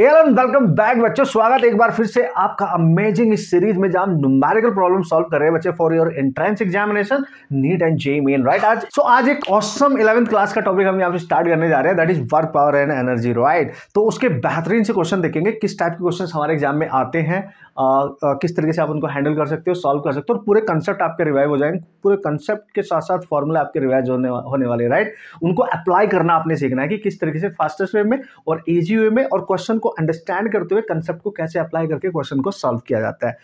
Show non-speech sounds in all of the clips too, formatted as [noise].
Welcome back बच्चों स्वागत एक बार फिर से आपका अमेजिंग इस सीरीज में जहां न्यूमेरिकल प्रॉब्लम सॉल्व कर रहे हैं बच्चे for your entrance examination NEET and JEE Main right आज सो so, आज एक ऑसम इलेवंथ क्लास का टॉपिक हम यहाँ पे स्टार्ट करने जा रहे हैं that is work power and energy right तो उसके बेहतरीन से क्वेश्चन देखेंगे किस टाइप के क्वेश्चन हमारे एग्जाम में आते हैं आ, आ, किस तरीके से आप उनको हैंडल कर सकते हो सॉल्व कर सकते हो और पूरे कंसेप्ट आपके रिवाइव हो जाएंगे पूरे कंसेप्ट के साथ साथ फॉर्मूले आपके रिवाइज होने होने वाले राइट उनको अप्लाई करना आपने सीखना है कि किस तरीके से फास्टेस्ट वे में और ईजी वे में और क्वेश्चन को अंडरस्टैंड करते हुए कंसेप्ट को कैसे अप्लाई करके क्वेश्चन को सॉल्व किया जाता है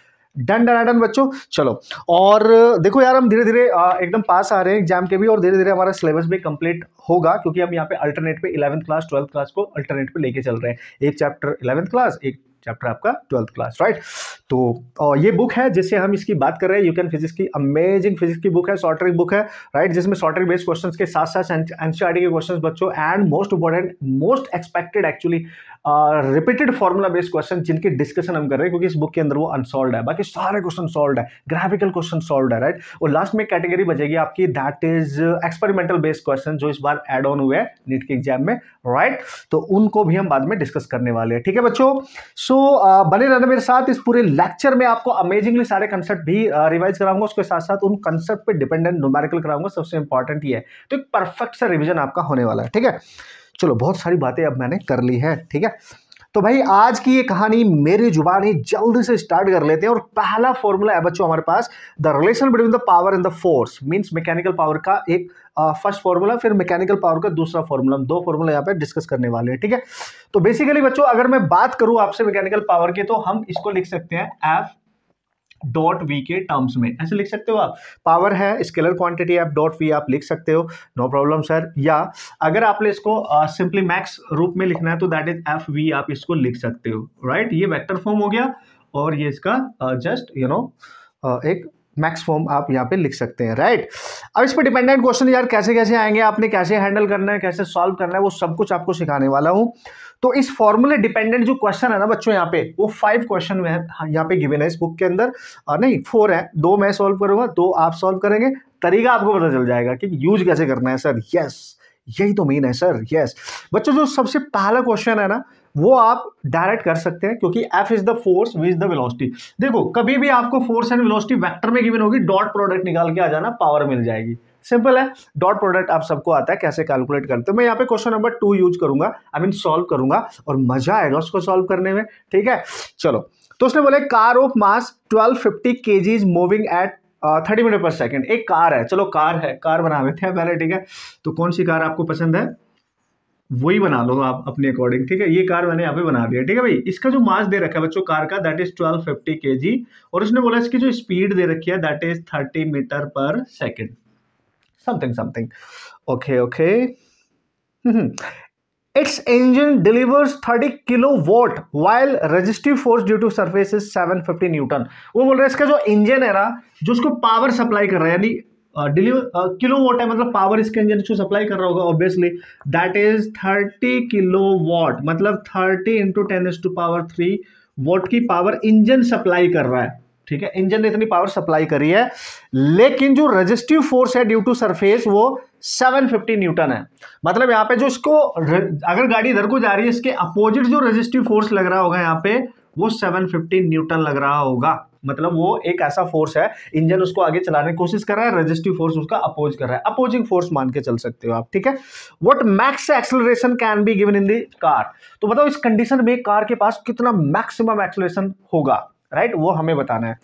डन डन डन बच्चों चलो और देखो यार हम धीरे धीरे एकदम पास आ रहे हैं एग्जाम के भी और धीरे धीरे हमारा सिलेबस भी कंप्लीट होगा क्योंकि हम यहाँ पे अल्टरनेट पे इलेवंथ क्लास ट्वेल्थ क्लास को अल्टरनेट पे लेके चल रहे हैं एक चैप्टर इलेवंथ क्लास एक चैप्टर आपका ट्वेल्थ क्लास राइट तो और ये बुक है जिससे हम इसकी बात कर रहे हैं यू कैन फिजिक्स की अमेजिंग फिजिक्स की बुक है शॉर्ट ट्रिक बुक है राइट जिसमें शॉर्ट ट्रिक बेस्ड क्वेश्चंस के साथ साथ एनसीआरटी के क्वेश्चंस बच्चों and most important most expected actually repeated formula based question जिनकी डिस्कशन हम कर रहे हैं क्योंकि इस बुक के अंदर वो अनसॉल्व है बाकी सारे क्वेश्चन सॉल्व है ग्राफिकल क्वेश्चन सॉल्व है राइट और लास्ट में कैटेगरी बचेगी आपकी that is experimental based question जो इस बार एड ऑन हुए हैं नीट के एग्जाम में राइट तो उनको भी हम बाद में डिस्कस करने वाले हैं ठीक है बच्चों सो so, बने रहना मेरे साथ इस पूरे लेक्चर में आपको अमेजिंगली सारे कंसेप्ट भी रिवाइज uh, कराऊंगा उसके साथ साथ उन कंसेप्ट पर डिपेंडेंट न्यूमेरिकल कराऊंगा सबसे इंपॉर्टेंट ये है तो एक परफेक्ट सा रिविजन आपका होने वाला है ठीक है चलो बहुत सारी बातें अब मैंने कर ली है ठीक है तो भाई आज की ये कहानी मेरी जुबानी जल्दी से स्टार्ट कर लेते हैं और पहला फॉर्मूला है बच्चों हमारे पास the relation between the power and the force means mechanical power का एक फर्स्ट फॉर्मूला फिर मैकेनिकल पावर का दूसरा फॉर्मूला हम दो फॉर्मूला यहाँ पे डिस्कस करने वाले हैं ठीक है तो बेसिकली बच्चों अगर मैं बात करूँ आपसे मैकेनिकल पावर की तो हम इसको लिख सकते हैं एफ डॉट वी के टर्म्स में ऐसे लिख सकते हो आप पावर है स्केलर क्वांटिटी आप डॉट वी आप लिख सकते हो नो प्रॉब्लम सर या अगर आपने इसको सिंपली uh, मैक्स रूप में लिखना है तो दैट इज एफ वी आप इसको लिख सकते हो राइट right? ये वेक्टर फॉर्म हो गया और ये इसका जस्ट यू नो एक मैक्स फॉर्म आप यहाँ पे लिख सकते हैं राइट right? अब इस पर डिपेंडेंट क्वेश्चन यार कैसे कैसे आएंगे आपने कैसे हैंडल करना है कैसे सॉल्व करना है वो सब कुछ आपको सिखाने वाला हूँ तो इस फॉर्मूले डिपेंडेंट जो क्वेश्चन है ना बच्चों यहाँ पे वो फाइव क्वेश्चन में है हाँ, यहाँ पे गिवन है इस बुक के अंदर नहीं फोर है दो मैं सॉल्व करूंगा दो आप सॉल्व करेंगे तरीका आपको पता चल जाएगा कि यूज कैसे करना है सर यस यही तो मेन है सर यस बच्चों जो सबसे पहला क्वेश्चन है ना वो आप डायरेक्ट कर सकते हैं क्योंकि F is the force v is the velocity देखो कभी भी आपको फोर्स एंड वेलोसिटी वेक्टर में गिवन होगी डॉट प्रोडक्ट निकाल के आ जाना पावर मिल जाएगी सिंपल है डॉट प्रोडक्ट आप सबको आता है कैसे कैलकुलेट करते हो मैं यहाँ पे क्वेश्चन नंबर टू यूज करूंगा आई मीन सॉल्व करूंगा और मजा आएगा उसको सॉल्व करने में ठीक है चलो तो उसने बोले car of mass 1250 kgs moving at thirty metre पर सेकेंड एक uh, कार है चलो कार है कार बना लेते हैं पहले ठीक है तो कौन सी कार आपको पसंद है वही बना लो आप अपने अकॉर्डिंग ठीक है ये कार मैंने यहाँ पे बना दिया ठीक है भाई इसका जो मास दे रखा है बच्चों कार का दैट इज ट्वेल्व फिफ्टी के और उसने बोला इसकी जो स्पीड दे रखी है दैट इज थर्टी मीटर पर second something something okay okay mm-hmm. its engine delivers 30 kilowatt while resistive force due to surface is 750 newton wo bol raha हैं इसका जो इंजन है ना जो उसको पावर सप्लाई कर रहा है यानी डिलीवर किलो वॉट है मतलब पावर इसके इंजन को सप्लाई कर रहा होगा obviously that is thirty kilo watt मतलब thirty into ten is to power three watt की पावर इंजन सप्लाई कर रहा है ठीक है इंजन ने इतनी पावर सप्लाई करी है लेकिन जो रजिस्टिव फोर्स है ड्यू टू सरफेस वो 750 न्यूटन है मतलब यहाँ पे जो इसको अगर गाड़ी इधर को जा रही है इसके अपोजिट जो रजिस्टिव फोर्स लग रहा होगा यहाँ पे वो 750 न्यूटन लग रहा होगा मतलब वो एक ऐसा फोर्स है इंजन उसको आगे चलाने की कोशिश कर रहा है रजिस्टिव फोर्स उसका अपोज कर रहा है अपोजिंग फोर्स मान के चल सकते हो आप ठीक है what max acceleration can be given in the car तो बताओ इस कंडीशन में कार के पास कितना मैक्सिमम एक्सलरेशन होगा राइट वो हमें बताना है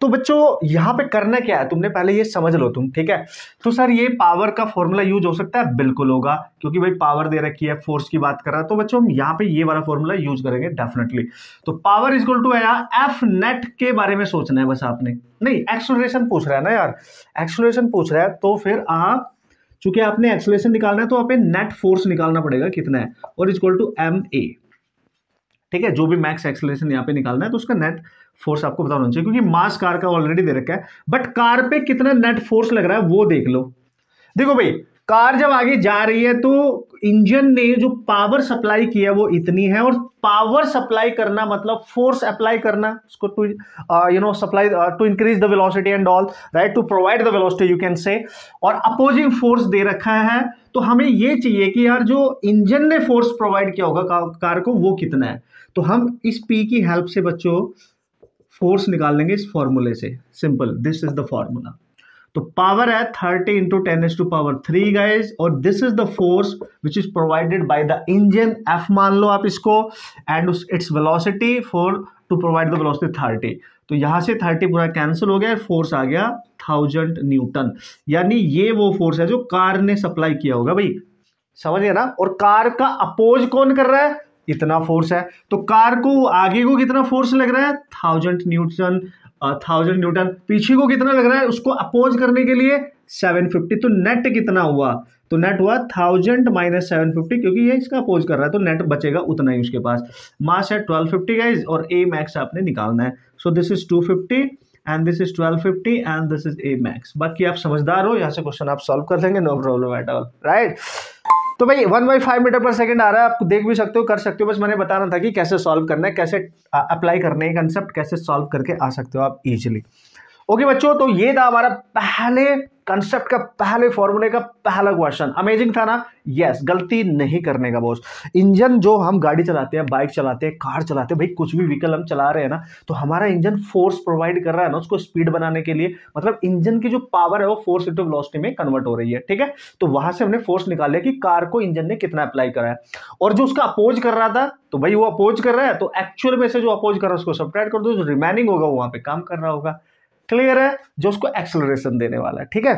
तो बच्चों यहाँ पे करना क्या है तुमने पहले ये समझ लो तुम ठीक है तो सर ये पावर का फॉर्मूला यूज हो सकता है बिल्कुल होगा क्योंकि भाई पावर दे रखी है फोर्स की बात कर रहा तो बच्चों हम यहाँ पे ये वाला फॉर्मूला यूज करेंगे डेफिनेटली तो पावर गोल टू है एफ नेट के बारे में सोचना है बस आपने नहीं एक्सोलेशन पूछ रहा है ना यार एक्सोलेशन पूछ रहा है तो फिर आप हाँ, चूंकि आपने एक्सोलेशन निकालना है तो आपने नेट फोर्स निकालना पड़ेगा कितना है और गोल टू एम ए ठीक है जो भी मैक्स एक्सलेशन यहाँ पे निकालना है तो उसका नेट फोर्स आपको बताना चाहिए क्योंकि मास कार का ऑलरेडी दे रखा है बट कार पे कितना नेट फोर्स लग रहा है वो देख लो देखो भाई कार जब आगे जा रही है तो इंजन ने जो पावर सप्लाई किया वो इतनी है और पावर सप्लाई करना मतलब फोर्स अप्लाई करना उसको to you know supply to increase the velocity and all right to provide the velocity you can say और अपोजिंग फोर्स दे रखा है तो हमें ये चाहिए कि यार जो इंजन ने फोर्स प्रोवाइड किया होगा कार को वो कितना है तो हम इस पी की हेल्प से बच्चों फोर्स निकाल लेंगे इस फॉर्मूले से simple this is the formula तो पावर है thirty into ten is to power three guys और this is the force which is provided by the engine F मान लो आप इसको and its velocity for to provide the velocity thirty तो यहां से थर्टी पूरा कैंसिल हो गया फोर्स आ गया थाउजेंड न्यूटन यानी ये वो फोर्स है जो कार ने सप्लाई किया होगा भाई समझिए ना और कार का अपोज कौन कर रहा है कितना फोर्स है तो कार को आगे को कितना फोर्स लग रहा है थाउजेंड न्यूटन थाउजेंड न्यूटन पीछे को कितना लग रहा है उसको अपोज करने के लिए सेवन फिफ्टी तो नेट कितना हुआ तो नेट हुआ थाउजेंड माइनस सेवन फिफ्टी क्योंकि ये इसका अपोज कर रहा है तो नेट बचेगा उतना ही उसके पास मास है ट्वेल्व फिफ्टी गाइज और ए मैक्स आपने निकालना है so this is two fifty and this is twelve fifty and this is a max बाकी आप समझदार हो यहाँ से क्वेश्चन आप सॉल्व कर लेंगे no problem at all right तो भाई वन बाई फाइव मीटर पर सेकेंड आ रहा है आप देख भी सकते हो कर सकते हो बस मैंने बताना था कि कैसे सॉल्व करना है कैसे अप्लाई करने है कंसेप्ट कैसे सॉल्व करके आ सकते हो आप इजिली ओके बच्चों तो ये था हमारा पहले कंसेप्ट का पहले फॉर्मूले का पहला क्वेश्चन अमेजिंग था ना यस yes, गलती नहीं करने का बॉस इंजन जो हम गाड़ी चलाते हैं बाइक चलाते हैं कार चलाते हैं भाई कुछ भी व्हीकल हम चला रहे हैं ना तो हमारा इंजन फोर्स प्रोवाइड कर रहा है ना उसको स्पीड बनाने के लिए मतलब इंजन की जो पावर है वो फोर्स इंटू वेलोसिटी में कन्वर्ट हो रही है ठीक है तो वहां से हमने फोर्स निकाल लिया कि कार को इंजन ने कितना अप्लाई करा है और जो उसका अपोज कर रहा था तो भाई वो अपोज कर रहा है तो एक्चुअल में से जो अपोज कर रहा है उसको सब्ट्रैक्ट कर दो जो रिमेनिंग होगा वो वहां पर काम कर रहा होगा क्लियर है जो उसको एक्सेलरेशन देने वाला है ठीक है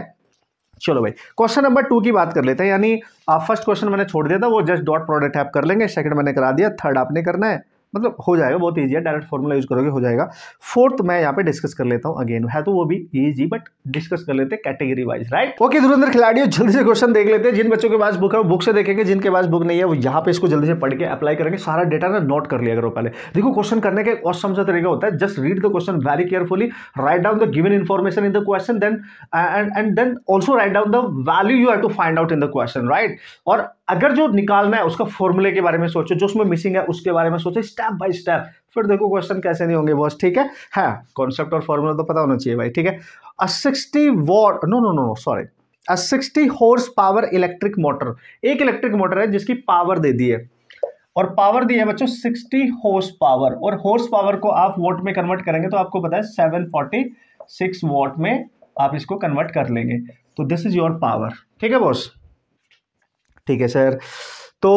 चलो भाई क्वेश्चन नंबर टू की बात कर लेते हैं यानी फर्स्ट क्वेश्चन मैंने छोड़ दिया था वो जस्ट डॉट प्रोडक्ट आप कर लेंगे सेकंड मैंने करा दिया थर्ड आपने करना है मतलब हो जाएगा बहुत ईजी है डायरेक्ट फॉर्मूला यूज करोगे हो जाएगा फोर्थ मैं यहाँ पे डिस्कस कर लेता हूँ अगेन है तो वो भी ईजी बट डिस्कस कर लेते हैं कैटेगरी वाइज राइट ओके धुरंधर खिलाड़ियों जल्दी से क्वेश्चन देख लेते हैं जिन बच्चों के पास बुक है वो बुक से देखेंगे जिनके पास बुक नहीं है वो यहाँ पे इसको जल्दी से पढ़ के अप्लाई करेंगे सारा डेटा ना नोट कर लिया करो पहले देखो क्वेश्चन करने का और समझा तरीका होता है just read the question very carefully write down the given information in the question then and then also write down the value you have to find out in the question right और अगर जो निकालना है उसका फॉर्मूले के बारे में सोचो जो उसमें मिसिंग है उसके बारे में सोचो स्टेप बाय स्टेप फिर देखो क्वेश्चन कैसे नहीं होंगे बॉस ठीक है हाँ कॉन्सेप्ट और फॉर्मूला तो पता होना चाहिए भाई ठीक है a sixty watt no no no no sorry a sixty horse power electric motor एक इलेक्ट्रिक मोटर है जिसकी पावर दे दी है और पावर दी है बच्चों सिक्सटी हॉर्स पावर और हॉर्स पावर को आप वोट में कन्वर्ट करेंगे तो आपको पता है सेवन फोर्टी सिक्स वोट में आप इसको कन्वर्ट कर लेंगे तो दिस इज योर पावर ठीक है बॉस ठीक है सर तो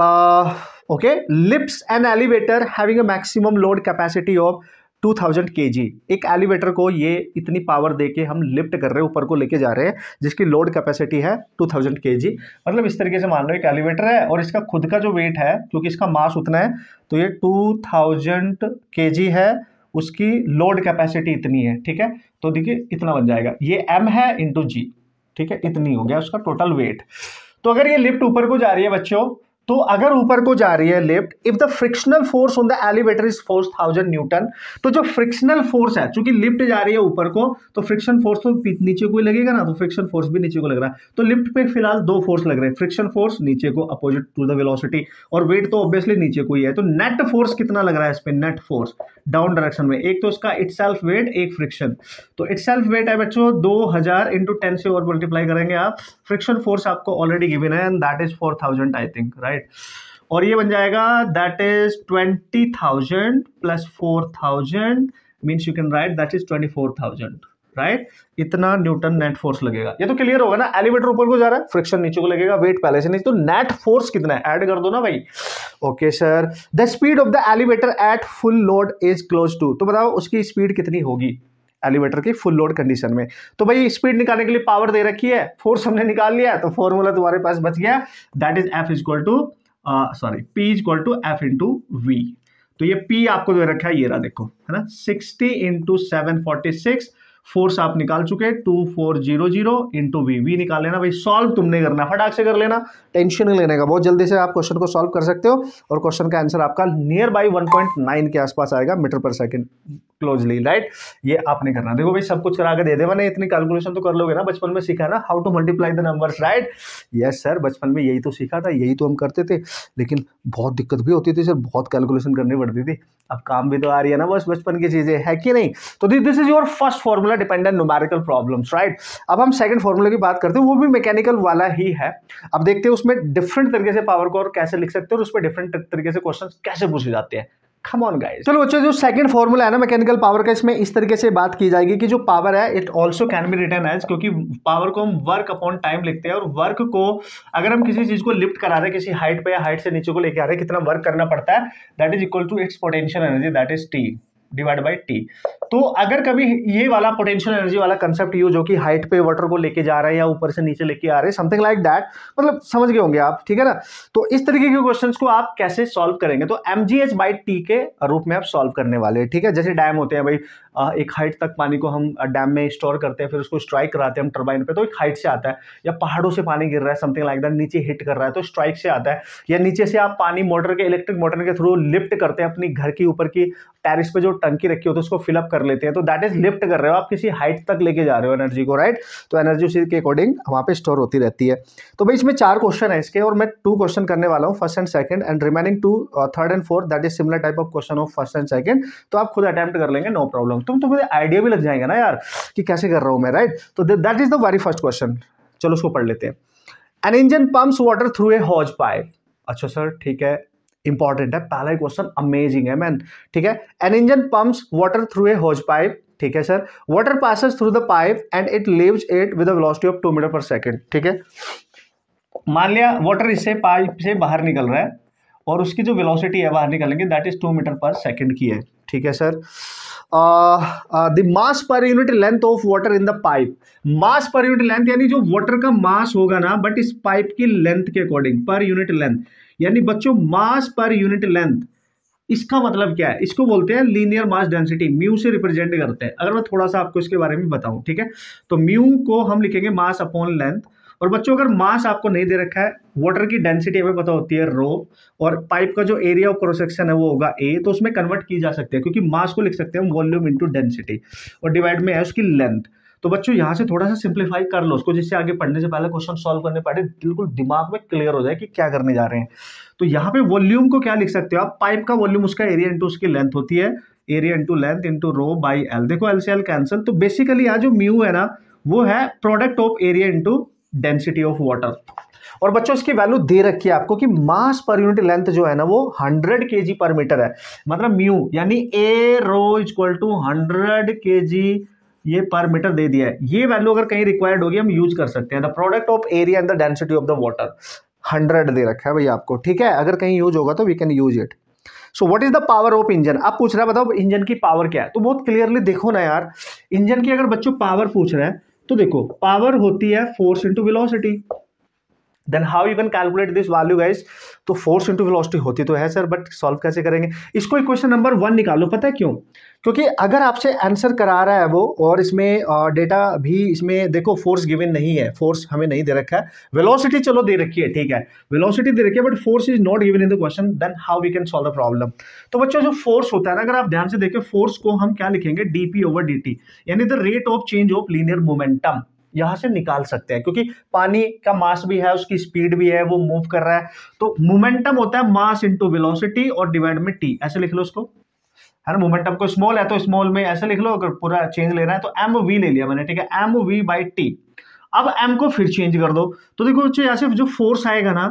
ah, okay lifts an elevator having a maximum load capacity of 2000 kg एक एलिवेटर को ये इतनी पावर देके हम लिफ्ट कर रहे हैं ऊपर को लेके जा रहे हैं जिसकी लोड कैपेसिटी है 2000 kg मतलब इस तरीके से मान लो एक एलिवेटर है और इसका खुद का जो वेट है क्योंकि इसका मास उतना है तो ये 2000 kg है उसकी लोड कैपेसिटी इतनी है ठीक है तो देखिए इतना बन जाएगा ये एम है इंटू जी ठीक है इतनी हो गया उसका टोटल वेट तो अगर ये लिफ्ट ऊपर को जा रही है बच्चों तो अगर ऊपर को जा रही है lift if the frictional force on the elevator is force thousand newton तो जो फ्रिक्शनल फोर्स है चूंकि लिफ्ट जा रही है ऊपर को तो फ्रिक्शन फोर्स तो नीचे को ही लगेगा ना तो फ्रिक्शन फोर्स भी नीचे को लग रहा है तो लिफ्ट पे फिलहाल दो फोर्स लग रहे हैं फ्रिक्शन फोर्स नीचे को अपोजिट टू द वेलोसिटी और वेट तो ऑब्वियसली नीचे को ही है तो नेट फोर्स कितना लग रहा है इस पर नेट फोर्स डाउन डायरेक्शन में एक तो उसका इट सेल्फ वेट एक फ्रिक्शन तो इट सेल्फ वेट है बच्चों दो हजार इंटू टेन से और मल्टीप्लाई करेंगे आप फ्रिक्शन फोर्स आपको ऑलरेडी गिवन है and that is four thousand I think right right और ये बन जाएगा that is twenty thousand plus four thousand means you can write that is twenty four thousand right इतना newton net force लगेगा ये तो clear होगा ना एलिवेटर ऊपर को जा रहा है फ्रिक्शन नीचे को लगेगा वेट पहले से नहीं तो नेट फोर्स कितना है ऐड कर दो ना भाई okay sir the speed of the elevator at full load is close to तो बताओ उसकी स्पीड कितनी होगी एलिवेटर की फुल लोड कंडीशन में तो भाई स्पीड निकालने के लिए पावर दे रखी है फोर्स हमने निकाल लिया तो फॉर्मूला तुम्हारे पास बच गया that is F is equal to sorry P is equal to F into V तो ये पी आपको दे रखा है ये रहा देखो है ना sixty into seven forty six force आप निकाल चुके two four zero zero into V V निकाल लेना भाई सॉल्व तुमने करना फटाक से कर लेना टेंशन नहीं लेने का बहुत जल्दी से आप क्वेश्चन को सॉल्व कर सकते हो और क्वेश्चन का आंसर आपका near by one point nine के आसपास आएगा मीटर पर सेकेंड क्लोजली राइट ये आपने करना देखो भाई सब कुछ करा के दे दे मैंने इतनी कैलकुलेशन तो कर लोगे ना बचपन में सीखा ना how to multiply the numbers right yes sir बचपन में यही तो सीखा था यही तो हम करते थे लेकिन बहुत दिक्कत भी होती थी सर बहुत कैलकुलेशन करनी पड़ती थी अब काम भी तो आ रही है ना बस बचपन की चीज़ें है कि नहीं तो this is your first formula are dependent numerical problems right अब हम सेकंड फॉर्मूले की बात करते हैं वो भी मैकेनिकल वाला ही है अब देखते हैं उसमें डिफरेंट तरीके से पावर को और कैसे लिख सकते हैं और उसमें डिफरेंट तरीके से क्वेश्चन कैसे पूछे जाते हैं चलो बच्चों जो सेकंड फॉर्मूला है ना मैकेनिकल पावर का इसमें इस तरीके से बात की जाएगी कि जो पावर है it also can be written as क्योंकि पावर को हम वर्क अपॉन टाइम लिखते हैं और वर्क को अगर हम किसी चीज को लिफ्ट करा रहे हैं किसी हाइट पे या हाइट से नीचे को लेके आ रहे हैं कितना वर्क करना पड़ता है that is equal to its potential energy that is T divide by T तो अगर कभी ये वाला पोटेंशियल एनर्जी वाला कंसेप्ट यूज हो कि हाइट पे वाटर को लेके जा रहा है या ऊपर से नीचे लेके आ रहे हैं समथिंग लाइक दैट मतलब समझ गए होंगे आप ठीक है ना तो इस तरीके के क्वेश्चन को आप कैसे सॉल्व करेंगे तो M G H by T के रूप में आप सॉल्व करने वाले ठीक है जैसे डैम होते हैं भाई एक हाइट तक पानी को हम डैम में स्टोर करते हैं फिर उसको स्ट्राइक कराते हैं हम टर्बाइन पे तो एक हाइट से आता है या पहाड़ों से पानी गिर रहा है समथिंग लाइक दैट नीचे हिट कर रहा है तो स्ट्राइक से आता है या नीचे से आप पानी मोटर के इलेक्ट्रिक मोटर के थ्रू लिफ्ट करते हैं अपनी घर की ऊपर की टेरिस पे जो टंकी रखी होती है उसको फिलअप कर लेते हैं तो दैट इज लिफ्ट कर रहे हो आप किसी हाइट तक लेके जा रहे हो एनर्जी को राइट तो एनर्जी उसी के अकॉर्डिंग वहाँ पे स्टोर होती रहती है तो भाई इसमें चार क्वेश्चन है इसके और मैं टू क्वेश्चन करने वाला हूँ first and second and remaining two third and fourth that is similar type of question of first and second तो आप खुद अटैम्प्ट कर लेंगे नो प्रॉब्लम तुम तुम्हें तो आइडिया भी लग जाएगा ना यार कि कैसे कर रहा हूँ मैं राइट तो that is the very first question चलो उसको पढ़ लेते हैं an engine pumps water through a hose pipe अच्छा सर ठीक है इंपॉर्टेंट है पहला ही क्वेश्चन अमेजिंग है मैन ठीक है an engine pumps water through a hose pipe ठीक है sir water passes through the pipe and it leaves it with velocity of two metre पर सेकेंड ठीक है मान लिया वाटर इससे पाइप से बाहर निकल रहा है और उसकी जो वेलोसिटी है बाहर निकलेंगे दैट इज टू मीटर पर सेकेंड की है ठीक है sir the mass per unit length of water in the pipe mass per unit length यानी जो वाटर का मास होगा ना बट इस पाइप की लेंथ के अकॉर्डिंग पर यूनिट लेंथ यानी बच्चों मास पर यूनिट लेंथ इसका मतलब क्या है इसको बोलते हैं लीनियर मास डेंसिटी म्यू से रिप्रेजेंट करते हैं अगर मैं थोड़ा सा आपको इसके बारे में बताऊं ठीक है तो म्यू को हम लिखेंगे मास अपॉन लेंथ और बच्चों अगर मास आपको नहीं दे रखा है वाटर की डेंसिटी हमें पता होती है रो और पाइप का जो एरिया ऑफ क्रोसेक्शन है वो होगा ए तो उसमें कन्वर्ट की जा सकती है क्योंकि मास को लिख सकते हैं वॉल्यूम इंटू डेंसिटी और डिवाइड में है उसकी लेंथ तो बच्चों यहाँ से थोड़ा सा सिंप्लीफाई कर लो उसको जिससे आगे पढ़ने से पहले क्वेश्चन सॉल्व करने पड़े बिल्कुल दिमाग में क्लियर हो जाए कि क्या करने जा रहे हैं तो यहाँ पे वॉल्यूम को क्या लिख सकते हो आप पाइप का वॉल्यूम उसका एरिया इंटू उसकी लेंथ होती है area into length into rho by L देखो एल से एल कैंसिल तो बेसिकली यहाँ जो म्यू है ना वो है product of area into density of water और बच्चों इसकी वैल्यू दे रखी है आपको कि मास पर यूनिट लेंथ जो है ना वो 100 के पर मीटर है मतलब म्यू यानी A rho equal to hundred के ये पर मीटर दे दिया है ये वैल्यू अगर कहीं रिक्वायर्ड होगी हम यूज कर सकते हैं the product of area and the density of the water hundred दे रखा है भैया आपको ठीक है अगर कहीं यूज होगा तो we can use it so what is the power of engine आप पूछ रहे हैं बताओ इंजन की पावर क्या है तो बहुत क्लियरली देखो ना यार इंजन की अगर बच्चों पावर पूछ रहे हैं तो देखो पावर होती है force into velocity then how you can calculate this value guys तो फोर्स इंटू वेलोसिटी होती तो है सर बट सॉल्व कैसे करेंगे इसको इक्वेशन नंबर वन निकालो पता है क्यों क्योंकि अगर आपसे आंसर करा रहा है वो और इसमें डेटा भी इसमें देखो फोर्स गिवन नहीं है फोर्स हमें नहीं दे रखा है वेलोसिटी चलो दे रखी है ठीक है वेलोसिटी दे रखी है but force is not given in the question then how we can solve the problem तो बच्चों जो फोर्स होता है ना अगर आप ध्यान से देखें फोर्स को हम क्या लिखेंगे डीपी ओवर डी यानी the rate of change of linear momentum यहां से निकाल सकते हैं क्योंकि पानी का मास भी है उसकी स्पीड भी है वो मूव कर रहा है तो मोमेंटम होता है मास इंटू वेलोसिटी और डिवाइड में टी ऐसे लिख लो उसको है ना मोमेंटम को स्मॉल है तो स्मॉल में ऐसा लिख लो अगर पूरा चेंज लेना है तो एम वी ले लिया मैंने ठीक है एम वी बाई टी अब एम को फिर चेंज कर दो तो देखो बच्चों यहाँ से जो फोर्स आएगा ना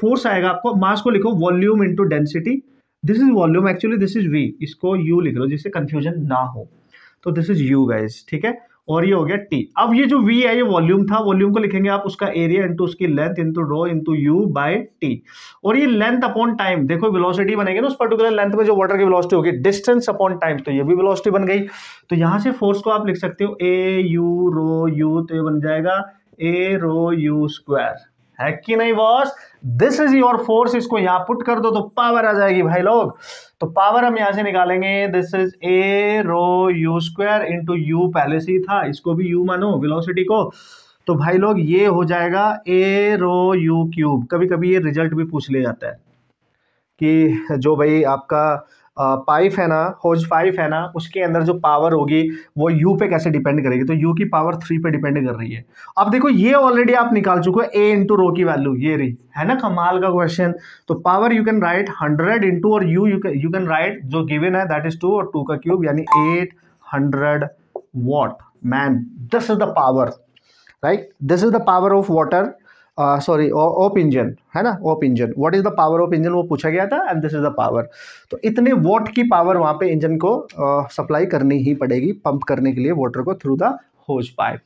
फोर्स आएगा आपको मास को लिखो volume into density this is volume actually this is V इसको यू लिख लो जिससे कन्फ्यूजन ना हो तो दिस इज यू गाइज ठीक है और ये हो गया टी अब ये जो वी है ये वॉल्यूम था वॉल्यूम को लिखेंगे आप उसका एरिया इंटू उसकी length into rho into U by T और ये लेंथ अपॉन टाइम देखो वेलोसिटी बनेगी ना उस पर्टिकुलर लेंथ में जो वाटर की वेलोसिटी होगी डिस्टेंस अपॉन टाइम तो ये भी वेलोसिटी बन गई तो यहां से फोर्स को आप लिख सकते हो ए यू रो यू तो ये बन जाएगा ए रो यू स्क्वायर है कि नहीं boss this is your force इसको यहां पुट कर दो तो पावर आ जाएगी भाई लोग तो पावर हम यहाँ से निकालेंगे this is A rho U square into U पहले से ही था इसको भी यू मानो वेलोसिटी को तो भाई लोग ये हो जाएगा ए रो यू क्यूब कभी कभी ये रिजल्ट भी पूछ लिया जाता है कि जो भाई आपका पाइप है ना होज पाइप है ना उसके अंदर जो पावर होगी वो यू पे कैसे डिपेंड करेगी तो यू की पावर थ्री पे डिपेंड कर रही है अब देखो ये ऑलरेडी आप निकाल चुके हो ए इंटू रो की वैल्यू ये रही है ना कमाल का क्वेश्चन तो power you can write hundred into और यू यू कैन राइट जो गिवन है दैट इज टू और टू का क्यूब यानी eight hundred watt man this is the power right this is the power of water sorry ओप engine है ना ओप engine what is the power of engine वो पूछा गया था and this is the power तो इतने वॉट की पावर वहाँ पे इंजन को सप्लाई uh, करनी ही पड़ेगी पंप करने के लिए वाटर को थ्रू द होज पाइप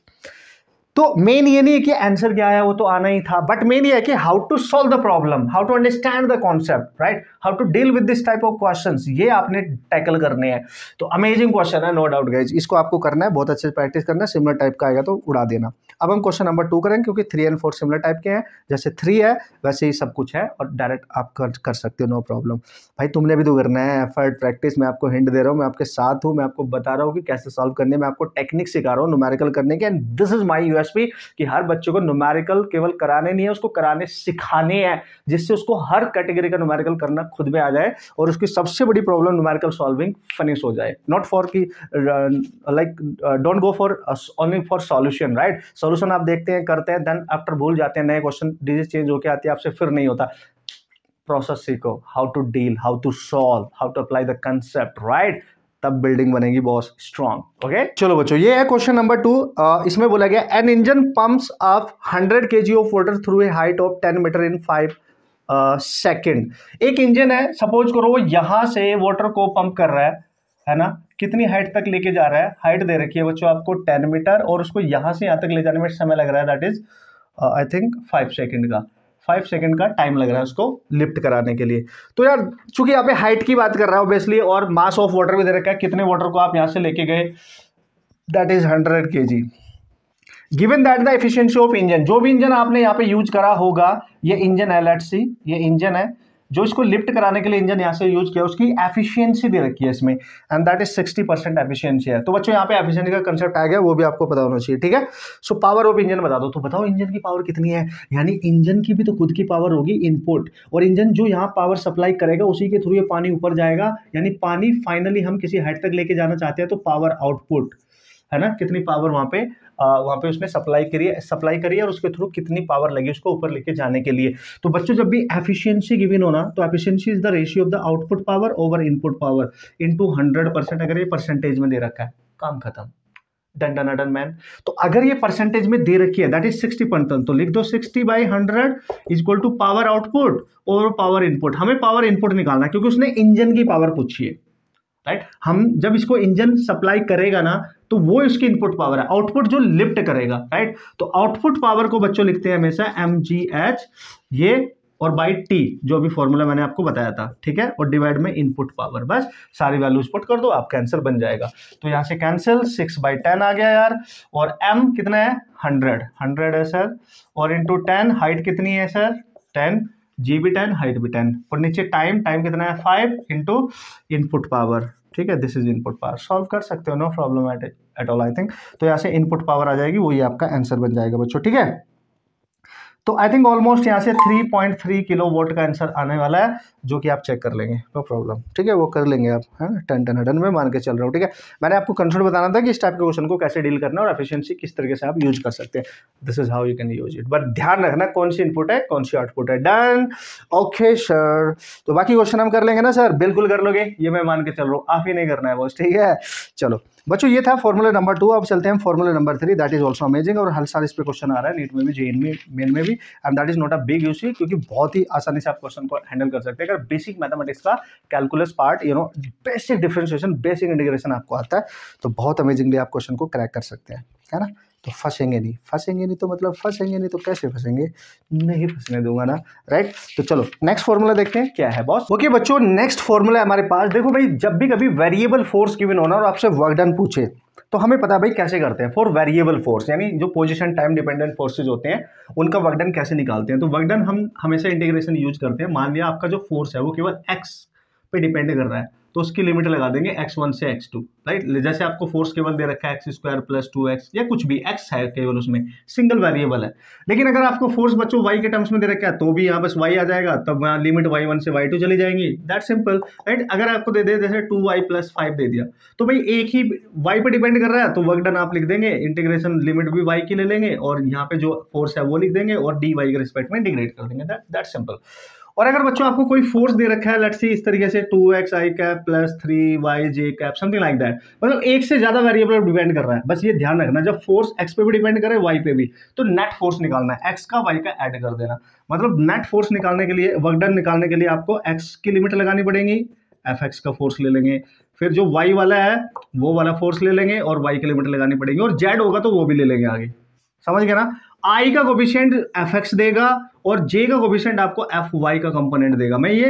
तो मेन ये नहीं है कि आंसर क्या आया वो तो आना ही था बट मेन ये है कि how to solve the problem how to understand the concept right how to deal with this type of question ये आपने टैकल करने हैं तो अमेजिंग क्वेश्चन है नो डाउट गाइज इसको आपको करना है बहुत अच्छे से प्रैक्टिस करना है सिमिलर टाइप का आएगा तो उड़ा देना अब हम क्वेश्चन नंबर टू करेंगे क्योंकि three and four similar type के हैं जैसे थ्री है वैसे ही सब कुछ है और डायरेक्ट आप कर, कर सकते हो नो प्रॉब्लम भाई तुमने भी तो करना है एफर्ट प्रैक्टिस मैं आपको हिंट दे रहा हूँ मैं आपके साथ हूँ मैं आपको बता रहा हूँ कि कैसे सॉल्व करने मैं आपको टेक्निक सिखा रहा हूँ नोमेरिकल करने के and this is my you दसवीं कि हर बच्चे को नुमेरिकल केवल कराने नहीं है उसको कराने सिखाने हैं जिससे उसको हर कैटेगरी का नुमेरिकल करना खुद में आ जाए और उसकी सबसे बड़ी प्रॉब्लम नुमेरिकल सॉल्विंग फिनिश हो जाए नॉट फॉर की like don't go for only for solution right solution आप देखते हैं करते हैं देन आफ्टर भूल जाते हैं नए क्वेश्चन डिजीज चेंज होकर आती है आपसे फिर नहीं होता प्रोसेस सीखो how to deal how to solve how to apply the concept right तब बिल्डिंग बनेगी बहुत स्ट्रॉन्ग ओके चलो बच्चों ये है क्वेश्चन नंबर टू इसमें बोला गया an engine pumps of hundred k g of water through a height of ten meter in five second एक इंजन है सपोज करो वो यहां से वाटर को पंप कर रहा है है ना कितनी हाइट तक लेके जा रहा है हाइट दे रखी है बच्चों आपको टेन मीटर और उसको यहां से यहां तक ले जाने में समय लग रहा है that is I think five second का फाइव सेकंड का टाइम लग रहा है उसको लिफ्ट कराने के लिए तो यार चूंकि यहाँ पे हाइट की बात कर रहा है ऑब्वियसली और मास ऑफ वाटर भी दे रखा है कितने वाटर को आप यहाँ से लेके गए that is hundred k g given that the efficiency of engine जो भी इंजन आपने यहाँ पे यूज करा होगा ये इंजन है लेट सी ये इंजन है जो इसको लिफ्ट कराने के लिए इंजन यहाँ से यूज किया उसकी एफिशिएंसी दे रखी है इसमें and that is 60 percent efficiency है तो बच्चों यहाँ पे एफिशिएंसी का कंसेप्ट आ गया वो भी आपको पता होना चाहिए ठीक है सो पावर ऑफ इंजन बता दो तो बताओ इंजन की पावर कितनी है यानी इंजन की भी तो खुद की पावर होगी इनपुट और इंजन जो यहाँ पावर सप्लाई करेगा उसी के थ्रू ये पानी ऊपर जाएगा यानी पानी फाइनली हम किसी हाइट तक लेके जाना चाहते हैं तो पावर आउटपुट है ना कितनी पावर वहाँ पे वहां वहाँ पे उसने सप्लाई करी सप्लाई करी और उसके थ्रू कितनी पावर लगी उसको ऊपर लेके जाने के लिए तो बच्चों जब भी एफिशिएंसी गिवन होना तो efficiency is the ratio of the output power over input power to hundred percent अगर ये परसेंटेज में दे रखा है काम खत्म डन डन डन मैन तो अगर ये परसेंटेज में दे रखी है दैट इज सिक्सटी परसेंट तो लिख दो sixty by hundred is equal to power output और पावर इनपुट हमें पावर इनपुट निकालना क्योंकि उसने इंजन की पावर पूछी है राइट हम जब इसको इंजन सप्लाई करेगा ना तो वो इसकी इनपुट पावर है आउटपुट जो लिफ्ट करेगा राइट तो आउटपुट पावर को बच्चों लिखते हैं हमेशा एम जी एच ये और बाई टी जो भी फॉर्मूला मैंने आपको बताया था ठीक है और डिवाइड में इनपुट पावर बस सारी वैल्यूज पुट कर दो आपका आंसर बन जाएगा तो यहां से कैंसिल सिक्स बाई टेन आ गया यार और एम कितना है हंड्रेड हंड्रेड है सर और इंटू टेन हाइट कितनी है sir ten g be ten height भी टेन और नीचे टाइम टाइम कितना है फाइव इंटू इनपुट पावर ठीक है this is input power solve कर सकते हो no problem at at all I think तो यहाँ से इनपुट पावर आ जाएगी वही आपका आंसर बन जाएगा बच्चों ठीक है तो आई थिंक ऑलमोस्ट यहाँ से 3.3 किलो वोट का आंसर आने वाला है जो कि आप चेक कर लेंगे नो प्रॉब्लम ठीक है वो कर लेंगे आप है टन टन टन में मान के चल रहा हूँ ठीक है मैंने आपको कंसर्ट बताना था कि इस टाइप के क्वेश्चन को कैसे डील करना और एफिशिएंसी किस तरीके से आप यूज कर सकते हैं this is how you can use it but ध्यान रखना कौन सी इनपुट है कौन सी आउटपुट है डन ओके सर तो बाकी क्वेश्चन हम कर लेंगे ना सर बिल्कुल कर लोगे ये मैं मान के चल रहा हूँ आप ही नहीं करना है बॉस ठीक है चलो बच्चों ये था फॉर्मूला नंबर टू अब चलते हैं formula number three that is also amazing और हर साल इस पर क्वेश्चन आ रहा है नीट में भी जे में मेन में भी and that is not a big issue क्योंकि बहुत ही आसानी से आप क्वेश्चन को हैंडल कर सकते हैं अगर बेसिक मैथमेटिक्स का calculus part you know basic differentiation basic integration आपको आता है तो बहुत अमेजिंगली आप क्वेश्चन को क्रैक कर सकते हैं है ना तो फंसेंगे नहीं फंसेंगे नहीं तो मतलब फंसेंगे नहीं तो कैसे फंसेंगे नहीं फंसने दूंगा ना राइट तो चलो नेक्स्ट फॉर्मूला देखते हैं क्या है बॉस ओके बच्चों नेक्स्ट फॉर्मूला हमारे पास देखो भाई जब भी कभी वेरिएबल फोर्स गिवन होना और आपसे वर्क डन पूछे तो हमें पता भाई कैसे करते हैं फॉर वेरिएबल फोर्स यानी जो पोजिशन टाइम डिपेंडेंट फोर्सेज होते हैं उनका वर्कडन कैसे निकालते हैं तो वर्कडन हम हमेशा इंटीग्रेशन यूज करते हैं मान लिया आपका जो फोर्स है वो केवल एक्स पे डिपेंड कर रहा है तो उसकी लिमिट लगा देंगे एक्स वन से एक्स टू राइट जैसे आपको फोर्स केवल दे रखा है x square plus two x या कुछ भी एक्स है केवल उसमें सिंगल वेरिएबल है लेकिन अगर आपको फोर्स बच्चों वाई के टर्म्स में दे रखा है तो भी यहाँ बस वाई आ जाएगा तब यहाँ लिमिट वाई वन से वाई टू चली जाएंगी दैट सिंपल राइट अगर आपको दे दे जैसे टू वाई प्लस फाइव दे दिया तो भाई एक ही वाई पर डिपेंड कर रहा है तो वर्क डन आप लिख देंगे इंटीग्रेशन लिमिट भी वाई की ले लेंगे और यहाँ पे जो फोर्स है वो लिख देंगे और डी वाई के रिस्पेक्ट में इंटीग्रेट कर देंगे दैट सिंपल और अगर बच्चों आपको कोई फोर्स दे रखा है लेट्स सी इस तरीके से two x i cap plus three y j cap something like that मतलब एक से ज़्यादा वेरिएबल डिपेंड कर रहा है बस ये ध्यान रखना जब फोर्स एक्स पे भी डिपेंड करे वाई पे भी तो नेट फोर्स निकालना है एक्स का वाई का एड कर देना मतलब नेट फोर्स निकालने के लिए वर्कडन निकालने के लिए आपको एक्स की लिमिट लगानी पड़ेगी एफ एक्स का फोर्स ले लेंगे फिर जो वाई वाला है वो वाला फोर्स ले लेंगे और वाई की लिमिट लगानी पड़ेगी और जेड होगा तो वो भी ले लेंगे आगे समझ गए ना आई का कोफिशियंट एफ एक्स देगा और जे का कोफिशियंट आपको एफ वाई का कंपोनेंट देगा मैं ये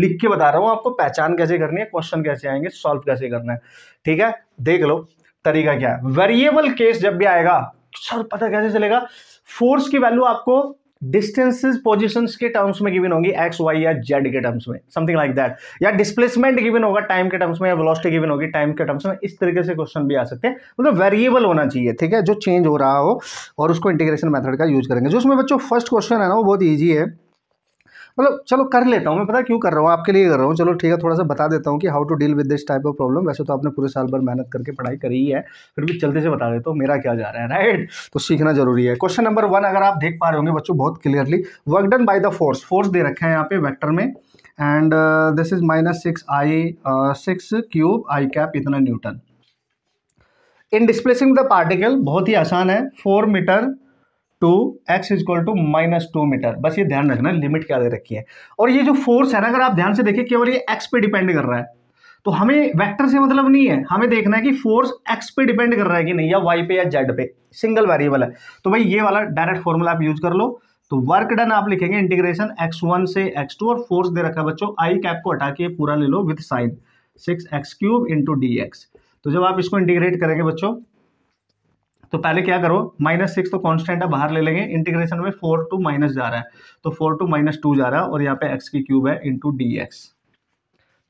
लिख के बता रहा हूँ आपको पहचान कैसे करनी है क्वेश्चन कैसे आएंगे सॉल्व कैसे करना है ठीक है देख लो तरीका क्या है वेरिएबल केस जब भी आएगा सर पता कैसे चलेगा फोर्स की वैल्यू आपको डिस्टेंसेस पोजिशन के टर्म्स में गिवन होंगी एक्स वाई या जेड के टर्म्स में समथिंग लाइक दैट या डिस्प्लेसमेंट गिवन होगा टाइम के टर्म्स में या वेलोसिटी गिवन होगी टाइम के टर्म्स में इस तरीके से क्वेश्चन भी आ सकते हैं मतलब वेरिएबल होना चाहिए ठीक है जो चेंज हो रहा हो और उसको इंटीग्रेशन मेथड का यूज करेंगे जो उसमें बच्चों फर्स्ट क्वेश्चन है ना वो बहुत ईजी है मतलब चलो कर लेता हूँ मैं पता क्यों कर रहा हूँ आपके लिए कर रहा हूँ चलो ठीक है थोड़ा सा बता देता हूँ कि how to deal with this type of problem वैसे तो आपने पूरे साल भर मेहनत करके पढ़ाई करी ही है फिर भी चलते से बता देता हूँ मेरा क्या जा रहा है राइट तो सीखना जरूरी है क्वेश्चन नंबर वन अगर आप देख पा रहे होंगे बच्चों बहुत clearly work done by the force force दे रखे है यहाँ पे वैक्टर में and this is minus six i six cube i cap इतना newton in displacing the particle बहुत ही आसान है four meter to x is equal to minus two meter बस ये ध्यान रखना लिमिट क्या दे रखी है और ये जो फोर्स है ना अगर आप ध्यान से देखें केवल ये एक्स पे डिपेंड कर रहा है तो हमें वेक्टर से मतलब नहीं है हमें देखना है कि फोर्स एक्स पे डिपेंड कर रहा है कि नहीं या वाई पे या जेड पे सिंगल वेरिएबल है तो भाई ये वाला डायरेक्ट फॉर्मूला आप यूज कर लो तो वर्क डन आप लिखेंगे इंटीग्रेशन एक्स वन से एक्स टू और फोर्स दे रखा है बच्चों आई कैप को हटा के पूरा ले लो with sine six x cube into d x तो जब आप इसको इंटीग्रेट करेंगे बच्चों तो पहले क्या करो माइनस सिक्स तो कांस्टेंट है बाहर ले लेंगे इंटीग्रेशन में फोर टू माइनस जा रहा है तो फोर टू माइनस टू जा रहा है और यहाँ पे एक्स की क्यूब है इंटू डी एक्स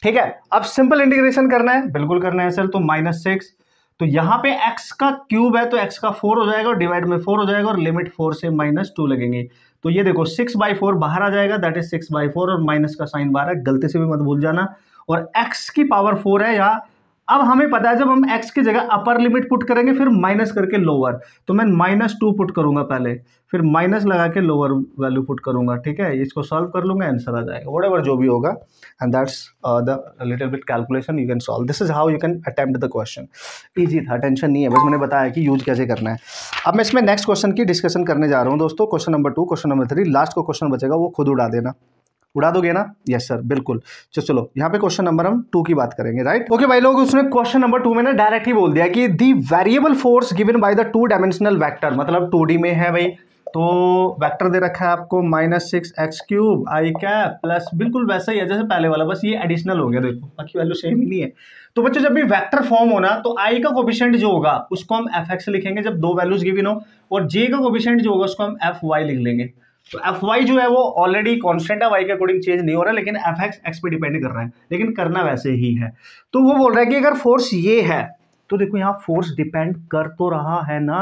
ठीक है अब सिंपल इंटीग्रेशन करना है बिल्कुल करना है सर तो माइनस सिक्स तो यहाँ पे x का क्यूब है तो x का फोर हो जाएगा और डिवाइड में फोर हो जाएगा और लिमिट फोर से माइनस टू लगेंगे तो ये देखो सिक्स बाई फोर बाहर आ जाएगा that is six by four और माइनस का साइन बाहर है गलती से भी मत भूल जाना और x की पावर फोर है या अब हमें पता है जब हम x की जगह अपर लिमिट पुट करेंगे फिर माइनस करके लोअर तो मैं माइनस टू पुट करूंगा पहले फिर माइनस लगा के लोअर वैल्यू पुट करूंगा ठीक है इसको सॉल्व कर लूंगा आंसर आ जाएगा वट एवर जो भी होगा and that's the little bit calculation you can solve this is how you can attempt the question easy था टेंशन नहीं है बस मैंने बताया कि यूज कैसे करना है अब मैं इसमें नेक्स्ट क्वेश्चन की डिस्कशन करने जा रहा हूँ दोस्तों question number two question number three last को क्वेश्चन बचेगा वो खुद उड़ा देना उड़ा दोगे ना यस सर बिल्कुल तो चलो यहाँ पे क्वेश्चन नंबर हम टू की बात करेंगे राइट ओके भाई लोग उसने क्वेश्चन नंबर टू में ना डायरेक्ट ही बोल दिया कि the variable force given by the two dimensional vector मतलब टू में है भाई तो वेक्टर दे रखा है आपको minus six x cube i cap plus बिल्कुल वैसा ही है जैसे पहले वाला बस ये एडिशनल हो गया देखो बाकी वैल्यू सेम ही नहीं है तो बच्चों जब भी वेक्टर फॉर्म होना तो आई का कोपिशेंट जो होगा उसको हम एफ एक्स लिखेंगे जब दो वैल्यूज गिविन हो और जे का कोपिशेंट जो होगा उसको हम एफ वाई लिख लेंगे तो एफ वाई जो है वो ऑलरेडी कॉन्स्टेंट है वाई के अकॉर्डिंग चेंज नहीं हो रहा है लेकिन एफ एक्स एक्स पे डिपेंड कर रहा है लेकिन करना वैसे ही है तो वो बोल रहा है कि अगर फोर्स ये है तो देखो यहाँ फोर्स डिपेंड कर तो रहा है ना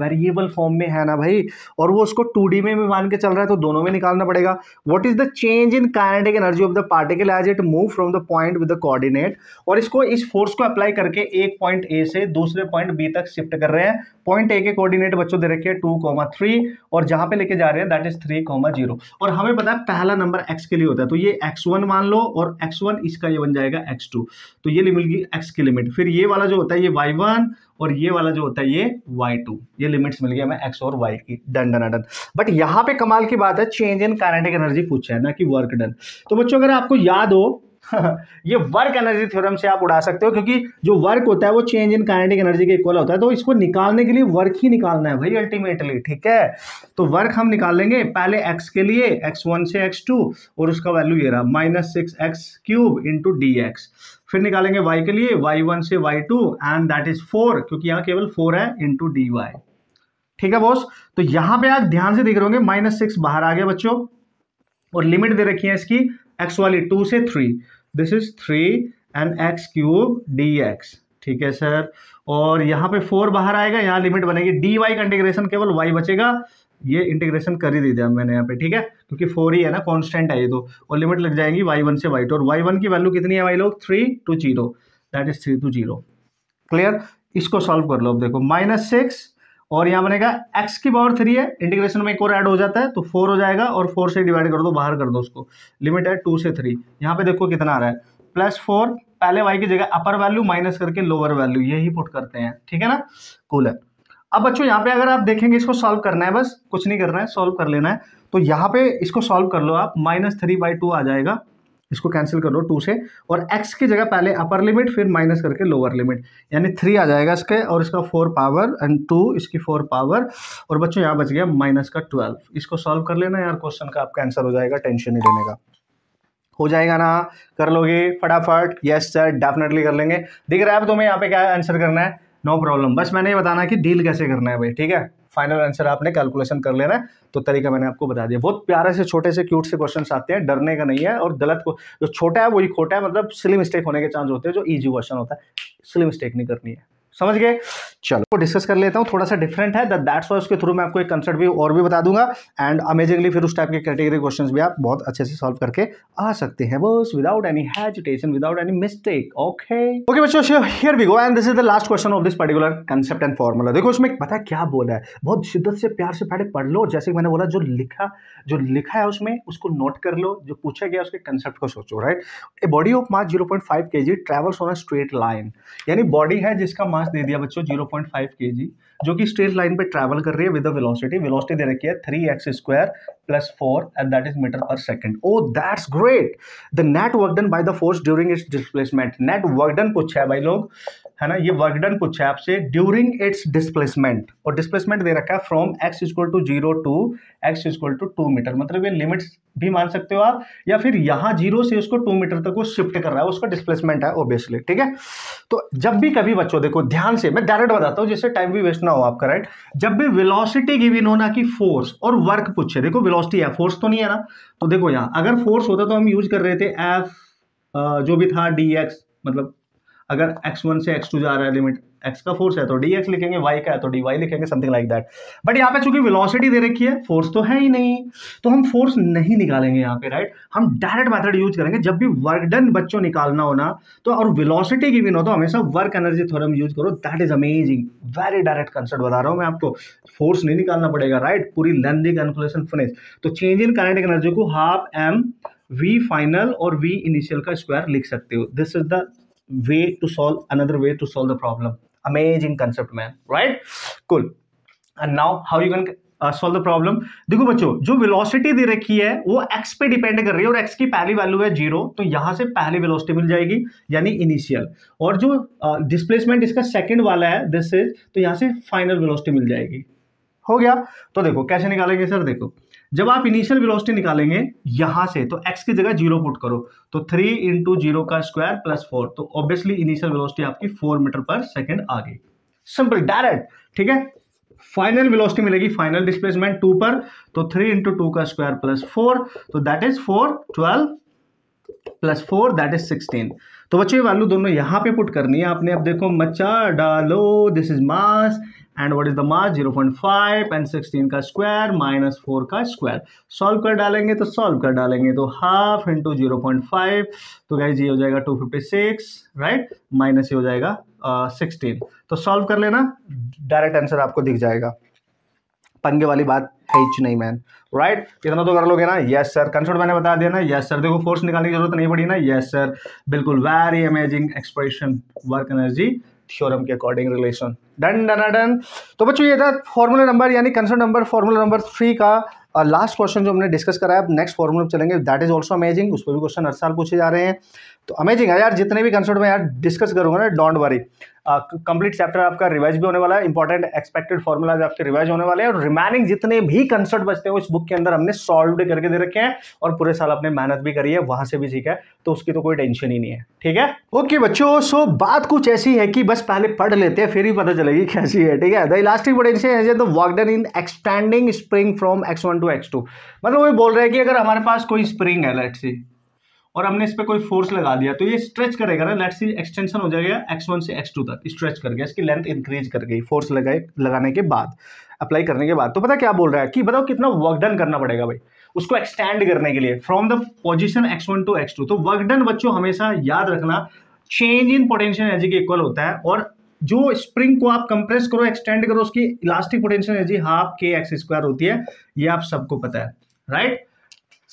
वेरिएबल फॉर्म में है ना भाई और वो उसको टू में भी मान के चल रहा है तो दोनों में निकालना पड़ेगा what is the change in kinetic energy of the particle as it move from the point with the coordinate और इसको इस फोर्स को अप्लाई करके एक पॉइंट ए से दूसरे पॉइंट बी तक शिफ्ट कर रहे हैं पॉइंट ए के कोऑर्डिनेट बच्चों दे रखे हैं टू कॉमा थ्री और जहां पे लेके जा रहे हैं that is three comma zero और हमें पता है पहला नंबर एक्स के लिए होता है तो ये एक्स वन मान लो और एक्स वन इसका ये बन जाएगा एक्स टू तो ये मिल गई एक्स की लिमिट फिर ये वाला जो होता है ये वाई वन और ये वाला जो होता है ये वाई टू ये लिमिट्स मिल गया हमें एक्स और वाई की डन डन डन बट यहाँ पे कमाल की बात है चेंज इन कारेंटिक एनर्जी पूछा है ना कि वर्क डन तो बच्चों अगर आपको याद हो [laughs] ये वर्क एनर्जी थ्योरम से आप उड़ा सकते हो क्योंकि जो वर्क होता है वो चेंज इन काइनेटिक एनर्जी के इक्वल होता है तो इसको निकालने के लिए वर्क ही निकालना है भाई अल्टीमेटली ठीक है तो वर्क हम निकाल लेंगे पहले एक्स के लिए एक्स वन से एक्स टू और उसका वैल्यू ये रहा minus six x cube into d x फिर निकालेंगे y के लिए y1 से y2 two and that is four क्योंकि यहाँ केवल फोर है इंटू डी ठीक है बॉस तो यहां पे आप ध्यान से देख रहे होंगे माइनस सिक्स बाहर आ गया बच्चों और लिमिट दे रखी है इसकी x वाली टू से three this is three and x cube d ठीक है सर और यहां पे फोर बाहर आएगा यहां लिमिट बनेगी डी वाई का इंटीग्रेशन केवल y बचेगा ये इंटीग्रेशन कर ही दे दिया मैंने यहाँ पे ठीक है क्योंकि फोर ही है ना कांस्टेंट है ये तो और लिमिट लग जाएगी वाई वन से वाई टू और वाई वन की वैल्यू कितनी है भाई लोग three two zero that is three two zero clear इसको सॉल्व कर लो अब देखो माइनस सिक्स और यहाँ बनेगा एक्स की पावर थ्री है इंटीग्रेशन में एक और ऐड हो जाता है तो फोर हो जाएगा और फोर से डिवाइड कर दो बाहर कर दो उसको लिमिट है टू से थ्री यहाँ पे देखो कितना आ रहा है प्लस फोर पहले वाई की जगह अपर वैल्यू माइनस करके लोअर वैल्यू यही पुट करते हैं ठीक है ना कूल है अब बच्चों यहाँ पे अगर आप देखेंगे इसको सॉल्व करना है बस कुछ नहीं करना है सॉल्व कर लेना है तो यहाँ पे इसको सॉल्व कर लो आप माइनस थ्री बाई टू आ जाएगा इसको कैंसिल कर लो टू से और एक्स की जगह पहले अपर लिमिट फिर माइनस करके लोअर लिमिट यानी थ्री आ जाएगा इसके और इसका फोर पावर एंड टू इसकी फोर पावर और बच्चों यहाँ बच गया माइनस का ट्वेल्व इसको सॉल्व कर लेना यार क्वेश्चन का आपका आंसर हो जाएगा टेंशन नहीं लेने का हो जाएगा ना कर लोगे फटाफट यस सर डेफिनेटली कर लेंगे दिख रहा है तुम्हें यहाँ पे क्या आंसर करना है नो प्रॉब्लम बस मैंने ये बताना कि डील कैसे करना है भाई ठीक है फाइनल आंसर आपने कैलकुलेशन कर लेना है तो तरीका मैंने आपको बता दिया बहुत प्यारे से छोटे से क्यूट से क्वेश्चन आते हैं डरने का नहीं है और गलत को जो छोटा है वही खोटा है मतलब सिली मिस्टेक होने के चांस होते हैं जो ईजी क्वेश्चन होता है सिली मिस्टेक नहीं करनी है समझ गए चलो को डिस्कस कर लेता हूँ थोड़ा सा डिफरेंट है दैट्स वाई उसके थ्रू मैं आपको एक कंसेप्ट भी और भी बता दूंगा एंड अमेजिंगली फिर उस टाइप के कैटेगरी क्वेश्चंस भी आप बहुत अच्छे से सॉल्व करके आ सकते हैं बस without any hesitation without any mistake okay okay बच्चों here we go and this is the last question of this particular concept and formula देखो उसमें पता है क्या बोला है बहुत शिद्दत से प्यार से पहले पढ़ लो जैसे मैंने बोला जो लिखा जो लिखा है उसमें उसको नोट कर लो जो पूछा गया उसके कंसेप्ट को सोचो right a body of mass zero point five के g travels on a straight line यानी बॉडी है जिसका मास मास दे दिया बच्चों जीरो पॉइंट फाइव के जी जो कि स्ट्रेट लाइन पे ट्रैवल कर रही है विद वेलोसिटी वेलोसिटी दे रखी है three x square plus four and that is meter per second oh that's great the net work done by the force during its displacement net work done पूछा है भाई लोग है ना ये वर्क डन पूछा है आपसे ड्यूरिंग इट्स डिस्प्लेसमेंट और डिस्प्लेसमेंट दे रखा है from x is equal to zero to x is equal to two meter मतलब ये लिमिट्स भी मान सकते हो आप या फिर यहाँ जीरो से उसको टू मीटर तक वो शिफ्ट कर रहा है उसका डिस्प्लेसमेंट है ओबियसली ठीक है तो जब भी कभी बच्चों देखो ध्यान से मैं डायरेक्ट बताता हूँ जिससे टाइम भी वेस्ट ना हो आपका राइट जब भी विलोसिटी गिविन होना कि फोर्स और वर्क पूछे देखो विलोसिटी है फोर्स तो नहीं है ना तो देखो यहाँ अगर फोर्स होता तो हम यूज कर रहे थे एफ जो भी था डी एक्स मतलब अगर एक्स वन से एक्स टू जा रहा है लिमिट एक्स का फोर्स है तो डी एक्स लिखेंगे वाई का है तो डी वाई लिखेंगे समथिंग लाइक दैट बट यहाँ पे चूंकि वेलोसिटी दे रखी है फोर्स तो है ही नहीं तो हम फोर्स नहीं निकालेंगे यहाँ पे राइट हम डायरेक्ट मेथड यूज करेंगे जब भी वर्क डन बच्चों निकालना होना तो और विलोसिटी की भी ना तो हमेशा वर्क एनर्जी थोड़ा यूज करो that is amazing very direct concept बता रहा हूँ मैं आपको फोर्स नहीं निकालना पड़ेगा राइट पूरी लेंदी कैलकुलेशन फिनिश तो चेंज इन काइनेटिक एनर्जी को हाफ एम वी फाइनल और वी इनिशियल का स्क्वायर लिख सकते हो this is the way to solve another way to solve the problem amazing concept man right cool and now how you can solve the problem देखो बच्चों जो velocity दे रखी है वो एक्स पे डिपेंड कर रही है और एक्स की पहली वैल्यू है जीरो तो यहां से पहली वेलोसिटी मिल जाएगी यानी इनिशियल और जो डिस्प्लेसमेंट uh, इसका सेकंड वाला है दिस इज तो यहां से फाइनल वेलोसिटी मिल जाएगी हो गया तो देखो कैसे निकालेंगे सर देखो जब आप इनिशियल वेलोसिटी निकालेंगे यहां से तो एक्स की जगह जीरो पुट करो तो थ्री इंटू जीरो का स्क्वायर प्लस फोर तो ऑब्वियसली इनिशियल वेलोसिटी आपकी फोर मीटर पर सेकेंड आ गई सिंपल डायरेक्ट ठीक है फाइनल वेलोसिटी मिलेगी फाइनल डिस्प्लेसमेंट टू पर तो थ्री इंटू टू का स्क्वायर प्लस फोर तो that is four twelve plus four that is sixteen तो बच्चों ये वैल्यू दोनों यहाँ पे पुट करनी है आपने अब देखो मचा डालो this is mass and what is the mass 0.5 and sixteen का स्क्वायर माइनस फोर का स्क्वायर सॉल्व कर डालेंगे तो सॉल्व कर डालेंगे तो half into zero point five तो गाइज ये हो जाएगा two fifty six right minus ये हो जाएगा सिक्सटीन uh, तो सॉल्व कर लेना डायरेक्ट आंसर आपको दिख जाएगा पंगे वाली बात है ही नहीं मैन राइट right? इतना तो कर लोगे ना यस सर कंसर्ट मैंने बता दिया ना यस सर देखो फोर्स निकालने की जरूरत नहीं पड़ी ना यस सर बिल्कुल very amazing expression work energy theorem के according relation done done done तो बच्चों ये था फॉर्मूला नंबर यानी concern number formula number three का लास्ट uh, क्वेश्चन जो हमने डिस्कस कराया अब नेक्स्ट फॉर्मूला चलेंगे दैट इज ऑल्सो अमेजिंग उस पर भी क्वेश्चन हर साल पूछे जा रहे हैं तो अमेजिंग है यार जितने भी कंसर्ट में यार डिस्कस करूंगा ना डोंट वरी कंप्लीट चैप्टर आपका रिवाइज भी होने वाला है इंपॉर्टेंट एक्सपेक्टेड फॉर्मूलाज आपके रिवाइज होने वाले हैं और रिमेनिंग जितने भी कंसर्ट बचते हैं उस बुक के अंदर हमने सॉल्व करके दे रखे हैं और पूरे साल आपने मेहनत भी करी है वहां से भी सीखा है तो उसकी तो कोई टेंशन ही नहीं है ठीक है ओके बच्चों सो बात कुछ ऐसी है कि बस पहले पढ़ लेते हैं फिर ही पता चलेगी कैसी है ठीक है the elastic potential has the work in extending spring from x to x मतलब वो बोल रहे हैं कि अगर हमारे पास कोई स्प्रिंग है लेट्स सी और हमने इस पर कोई फोर्स लगा दिया तो ये स्ट्रेच करेगा ना लेट सी एक्सटेंशन हो जाएगा एक्स वन से एक्स टू तक स्ट्रेच कर गया इसकी लेंथ इंक्रीज कर गई फोर्स लगाए लगाने के बाद अप्लाई करने के बाद तो पता क्या बोल रहा है कि बताओ कितना वर्क डन करना पड़ेगा भाई उसको एक्सटेंड करने के लिए from the position x one to x two तो वर्क डन बच्चों हमेशा याद रखना चेंज इन पोटेंशियल एनर्जी के इक्वल होता है और जो स्प्रिंग को आप कंप्रेस करो एक्सटेंड करो उसकी elastic potential energy half k x square होती है ये आप सबको पता है राइट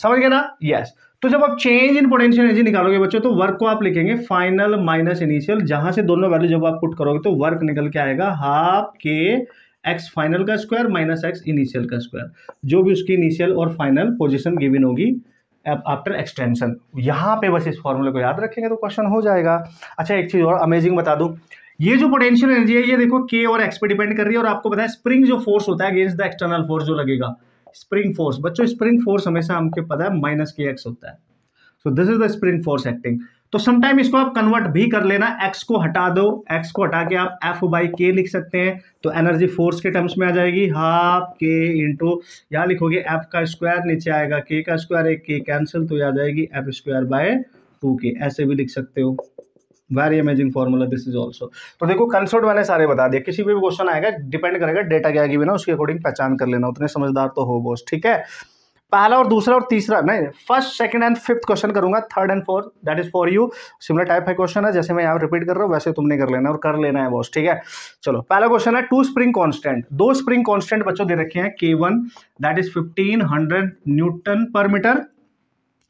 समझ गया ना यस yes. तो जब आप चेंज इन पोटेंशियल एनर्जी निकालोगे बच्चों तो वर्क को आप लिखेंगे फाइनल माइनस इनिशियल जहां से दोनों वैल्यू जब आप पुट करोगे तो वर्क निकल के आएगा हाफ के एक्स फाइनल का स्क्वायर माइनस एक्स इनिशियल का स्क्वायर जो भी उसकी इनिशियल और फाइनल पोजिशन गिविन होगी आफ्टर एक्सटेंशन यहाँ पे बस इस फॉर्मूले को याद रखेंगे तो क्वेश्चन हो जाएगा अच्छा एक चीज़ और अमेजिंग बता दूँ ये जो पोटेंशियल एनर्जी है ये देखो के और एक्स पे डिपेंड कर रही है और आपको पता है स्प्रिंग जो फोर्स होता है अगेंस्ट द एक्सटर्नल फोर्स जो लगेगा स्प्रिंग फोर्स बच्चों स्प्रिंग फोर्स हमेशा हमको पता है माइनस के एक्स होता है so this is the spring force acting तो समटाइम इसको आप कन्वर्ट भी कर लेना एक्स को हटा दो एक्स को हटा के आप एफ बाई के लिख सकते हैं तो एनर्जी फोर्स के टर्म्स में आ जाएगी हाफ के इंटू यहाँ लिखोगे एफ का स्क्वायर नीचे आएगा के का स्क्वायर एक के कैंसिल तो आ जाएगी एफ स्क्वायर बाय टू के ऐसे भी लिख सकते हो very amazing formula this is also तो देखो कंसर्ट मैंने सारे बता दिए किसी भी क्वेश्चन आएगा डिपेंड करेगा डेटा क्या भी ना उसके अकॉर्डिंग पहचान कर लेना उतने समझदार तो हो बोस ठीक है पहला और दूसरा और तीसरा नहीं first second and fifth question करूंगा third and fourth that is for you similar type है क्वेश्चन है जैसे मैं यहाँ रिपीट कर रहा हूँ वैसे तुमने कर लेना और कर लेना है बॉस ठीक है चलो पहला क्वेश्चन है टू स्प्रिंग कांस्टेंट दो स्प्रिंग कांस्टेंट बच्चों दे रखे हैं k one that is fifteen hundred newton per metre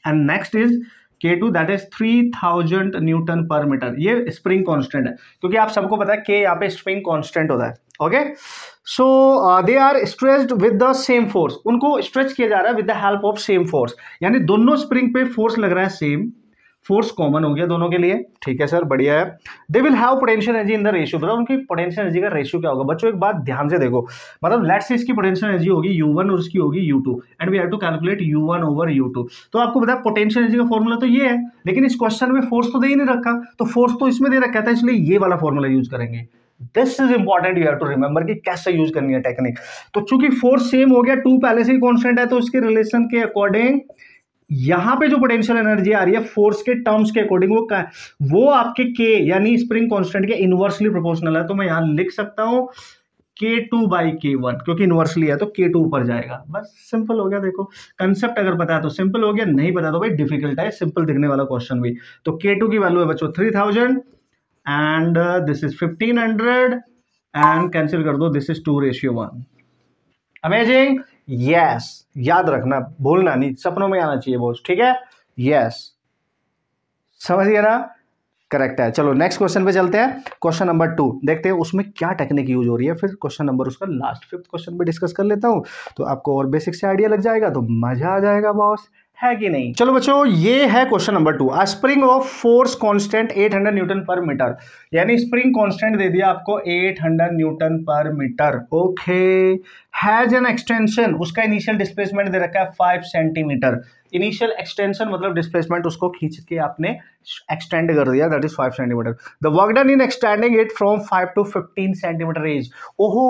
and next is k two that is three thousand newton per metre ये स्प्रिंग कांस्टेंट है क्योंकि आप सबको पता है के यहाँ पे स्प्रिंग कांस्टेंट होता है okay so they are stressed with the same force उनको स्ट्रेच किया जा रहा है with the help of same force यानी दोनों स्प्रिंग पे फोर्स लग रहा है सेम फोर्स कॉमन हो गया दोनों के लिए ठीक है सर बढ़िया है they will have potential energy in the ratio बताओ उनकी पोटेंशियल एनर्जी का रेशियो क्या होगा बच्चों एक बात ध्यान से देखो मतलब लेट्स से इसकी पोटेंशियल एनर्जी होगी यू वन और उसकी होगी U two and we have to calculate U one over U two तो आपको बताया पोटेंशियल एनर्जी का फॉर्मूला तो ये है लेकिन इस क्वेश्चन में फोर्स तो दे ही नहीं रखा तो फोर्स तो इसमें दे रखा था इसलिए ये वाला फॉर्मूला यूज करेंगे this is important you have to remember कि कैसे यूज करनी है टेक्निक तो चूंकि फोर्स सेम हो गया टू पहले से ही कॉन्स्टेंट है तो उसके रिलेशन के अकॉर्डिंग यहां पे जो पोटेंशियल एनर्जी आ रही है फोर्स के टर्म्स के अकॉर्डिंग वो का है वो आपके के यानी स्प्रिंग कांस्टेंट के इनवर्सली प्रोपोर्शनल है तो मैं यहां लिख सकता हूं k two by k one क्योंकि इनवर्सली है तो के टू ऊपर जाएगा बस सिंपल हो गया देखो कंसेप्ट अगर पता है तो सिंपल हो गया नहीं पता तो भाई डिफिकल्ट है सिंपल दिखने वाला क्वेश्चन भी तो के टू की वैल्यू है बच्चों three thousand and this is fifteen hundred and cancel कर दो this is two ratio one amazing yes याद रखना भूलना नहीं सपनों में आना चाहिए बोझ ठीक है यस समझ गया ना करेक्ट है चलो नेक्स्ट क्वेश्चन पे चलते हैं क्वेश्चन नंबर टू देखते हैं उसमें क्या टेक्निक यूज हो रही है फिर क्वेश्चन नंबर उसका लास्ट फिफ्थ क्वेश्चन पे डिस्कस कर लेता हूँ तो आपको और बेसिक से आइडिया लग जाएगा तो मज़ा आ जाएगा बॉस है कि नहीं चलो बच्चों ये है question number two spring of force constant 800 newton per metre यानी स्प्रिंग कांस्टेंट दे दिया आपको 800 newton per metre okay has an extension उसका इनिशियल डिस्प्लेसमेंट दे रखा है 5 सेंटीमीटर इनिशियल एक्सटेंशन मतलब डिस्प्लेसमेंट उसको खींच के आपने एक्सटेंड कर दिया that is five centimetre the work done in extending it from five to fifteen centimetre as ओहो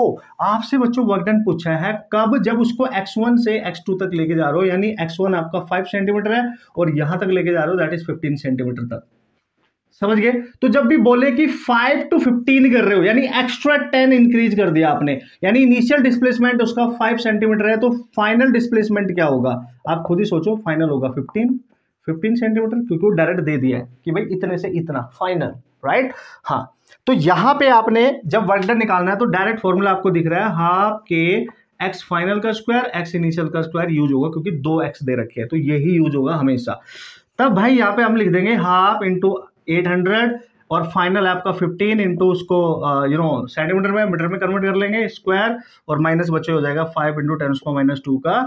आपसे बच्चों वर्क डन पूछा है कब जब उसको एक्स वन से एक्स टू तक लेके जा रहे हो यानी एक्स वन आपका फाइव सेंटीमीटर है और यहां तक लेके जा रहे हो दैट इज फिफ्टीन सेंटीमीटर तक समझ गए तो जब भी बोले कि फाइव टू फिफ्टीन कर रहे हो यानी एक्स्ट्रा टेन इंक्रीज कर दिया आपने यानी इनिशियल डिस्प्लेसमेंट उसका फाइव सेंटीमीटर है तो फाइनल डिस्प्लेसमेंट क्या होगा आप खुद ही सोचो फाइनल होगा फिफ्टीन फिफ्टीन सेंटीमीटर क्योंकि वो डायरेक्ट दे दिया है कि भाई इतने से इतना फाइनल राइट हाँ तो यहां पे आपने जब वर्डर निकालना है तो डायरेक्ट फॉर्मूला आपको दिख रहा है हाफ के एक्स फाइनल का स्क्वायर एक्स इनिशियल का स्क्वायर यूज होगा क्योंकि दो एक्स दे रखे हैं तो यही यूज होगा हमेशा तब भाई यहां पे हम लिख देंगे हाफ इंटू एट हंड्रेड और फाइनल आपका फिफ्टीन इंटू उसको यू नो सेंटीमीटर में मीटर में कन्वर्ट कर लेंगे स्क्वायर और माइनस बचे हो जाएगा फाइव इंटू टेन उसको माइनस टू का